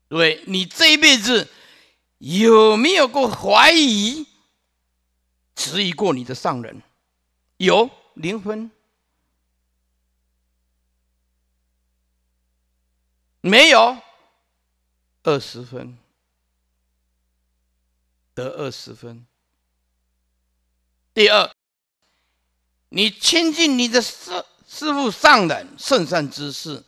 各位，你这一辈子有没有过怀疑、质疑过你的上人？有零分，没有二十分，得二十分。第二，你亲近你的上师父上人，圣善之事，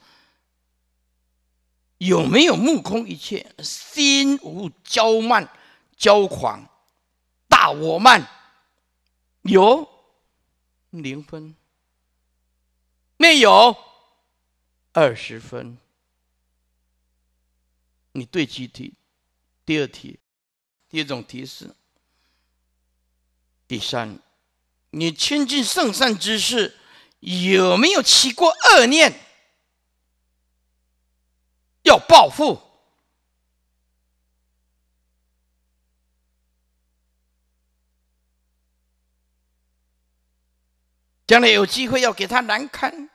有没有目空一切、心无骄慢、骄狂、大我慢？有零分，没有二十分。你对几题？第二题，第二种提示。第三，你亲近圣善之事。有没有起过恶念？要报复？将来有机会要给他难堪？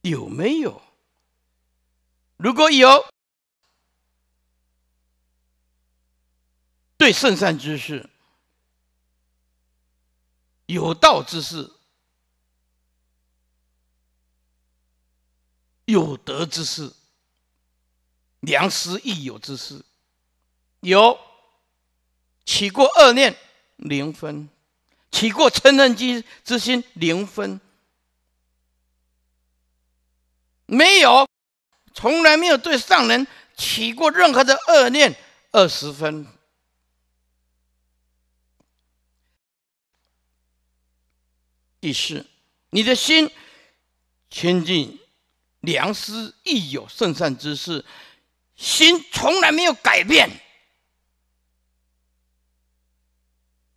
有没有？如果有，对圣善之事。有道之士，有德之士，良师益友之士，有起过恶念零分，起过嗔人之之心零分，没有，从来没有对上人起过任何的恶念，二十分。第四，你的心清净良师益友，圣善之事，心从来没有改变，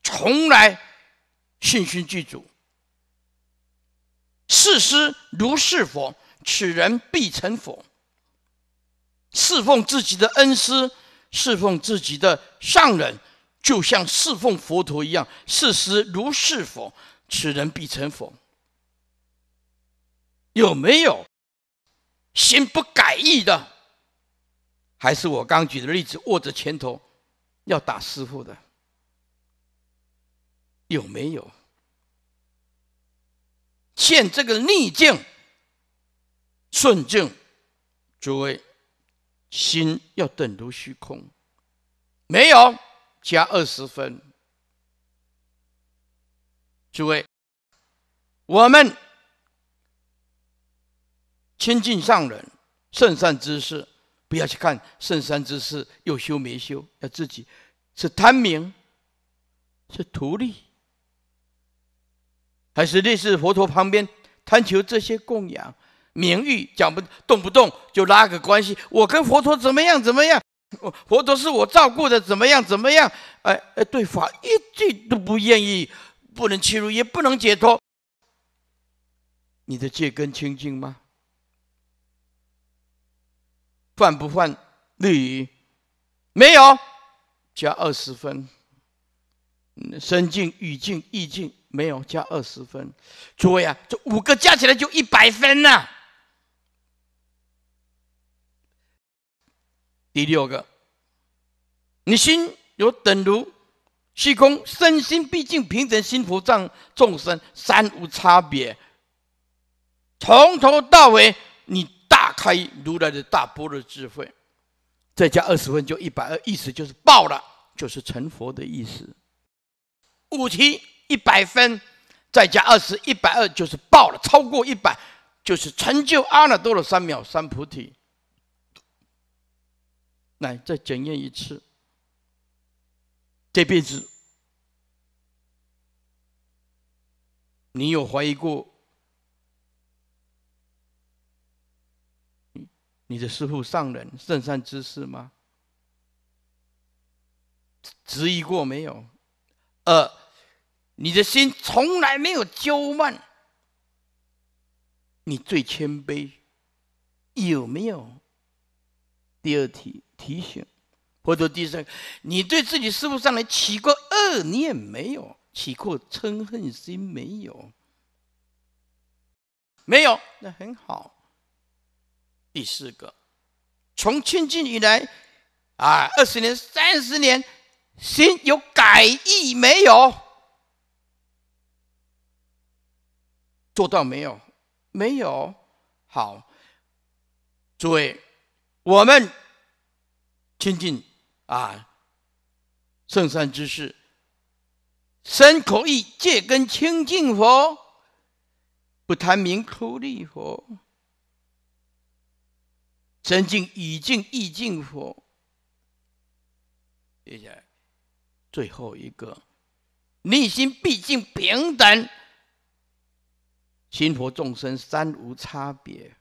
从来信心具足。事师如是佛，此人必成佛。侍奉自己的恩师，侍奉自己的上人，就像侍奉佛陀一样。事师如是佛。此人必成佛。有没有心不改意的？还是我刚举的例子，握着拳头要打师傅的？有没有？现这个逆境、顺境，诸位心要等如虚空。没有，加二十分。诸位，我们亲近上人、圣善之士，不要去看圣善之士有修没修，要自己是贪名，是图利，还是类似佛陀旁边贪求这些供养、名誉？讲不动不动就拉个关系，我跟佛陀怎么样怎么样？佛陀是我照顾的怎么样怎么样？哎哎，对法一句都不愿意。不能切入，也不能解脱。你的戒根清净吗？犯不犯律仪？没有，加二十分。身净、语净、意净，没有加二十分。诸位啊，这五个加起来就一百分呐。第六个，你心有等如。虚空身心毕竟平等，心佛障众生三无差别。从头到尾，你大开如来的大波罗智慧，再加二十分就一百二，意思就是爆了，就是成佛的意思。五题一百分，再加二十一百二，就是爆了，超过一百，就是成就阿耨多罗三藐三菩提。来，再检验一次。这辈子，你有怀疑过你你的师父上人圣善之事吗？质疑过没有？二，你的心从来没有骄慢，你最谦卑，有没有？第二题提醒。或者第三你对自己师傅上来起过恶念没有？起过嗔恨心没有？没有，那很好。第四个，从清净以来，啊，二十年、三十年，心有改意没有？做到没有？没有，好。诸位，我们清净。啊！圣善之事，身口意戒根清净佛，不贪名苦利佛，真净已净意净佛。接下来最后一个，内心毕竟平等，心佛众生三无差别。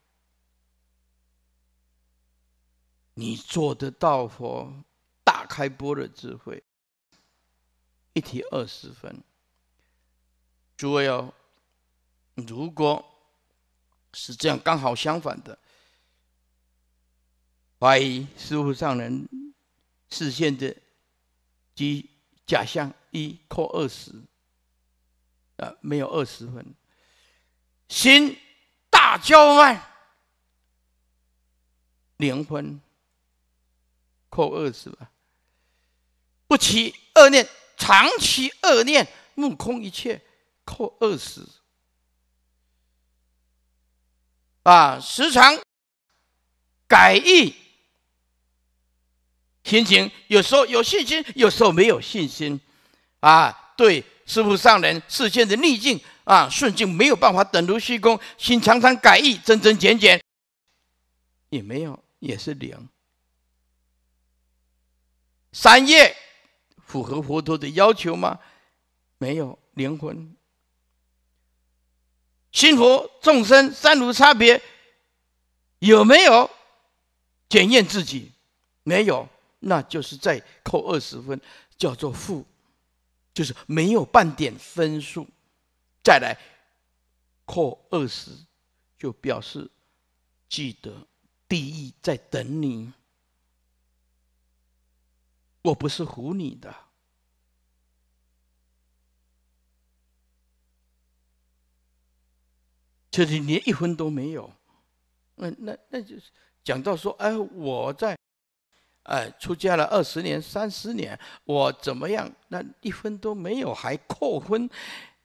你做得到佛？开播的智慧，一题二十分。诸位哦，如果是这样，刚好相反的怀疑师傅上人视线的即假象，一扣二十。呃，没有二十分，行大交换零分，扣二十吧。起恶念，长期恶念，目空一切，扣二十。啊，时常改意，心情有时候有信心，有时候没有信心。啊，对师父、上人、世间的逆境、啊顺境，没有办法等如虚空，心常常改意，增增减减，也没有，也是零。三业。符合佛陀的要求吗？没有，灵魂。心佛众生三无差别，有没有检验自己？没有，那就是再扣二十分，叫做负，就是没有半点分数。再来扣二十，就表示记得地狱在等你。我不是唬你的，就是连一分都没有。那那那就是讲到说，哎，我在，哎，出家了二十年、三十年，我怎么样？那一分都没有，还扣分，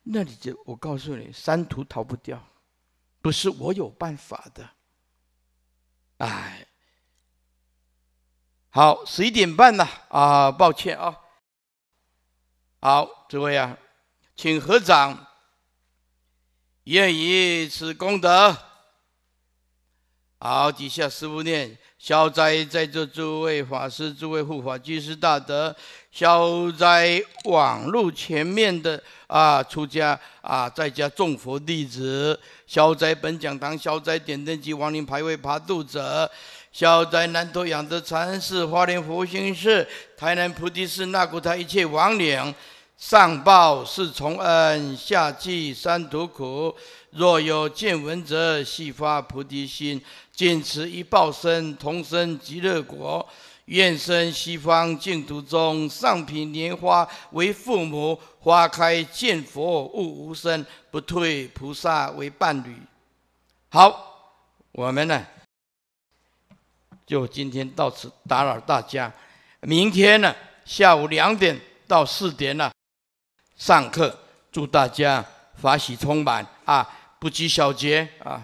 那你就我告诉你，三途逃不掉，不是我有办法的，哎。好，十一点半了啊，抱歉啊。好，诸位啊，请合掌。愿以此功德，好，底下师父念：消灾，在座诸位法师、诸位护法、居士大德，消灾往路前面的啊，出家啊，在家众佛弟子，消灾本讲堂，消灾点灯及亡灵牌位、爬度者。小宅南陀养的禅寺，花莲佛心寺，台南菩提寺，那古台，一切亡灵上报是重恩，下济三途苦。若有见闻者，悉发菩提心，尽此一报身，同生极乐国。愿生西方净土中，上品莲花为父母。花开见佛悟无生，不退菩萨为伴侣。好，我们呢？就今天到此打扰大家，明天呢下午两点到四点呢上课，祝大家法喜充满啊，不拘小节啊。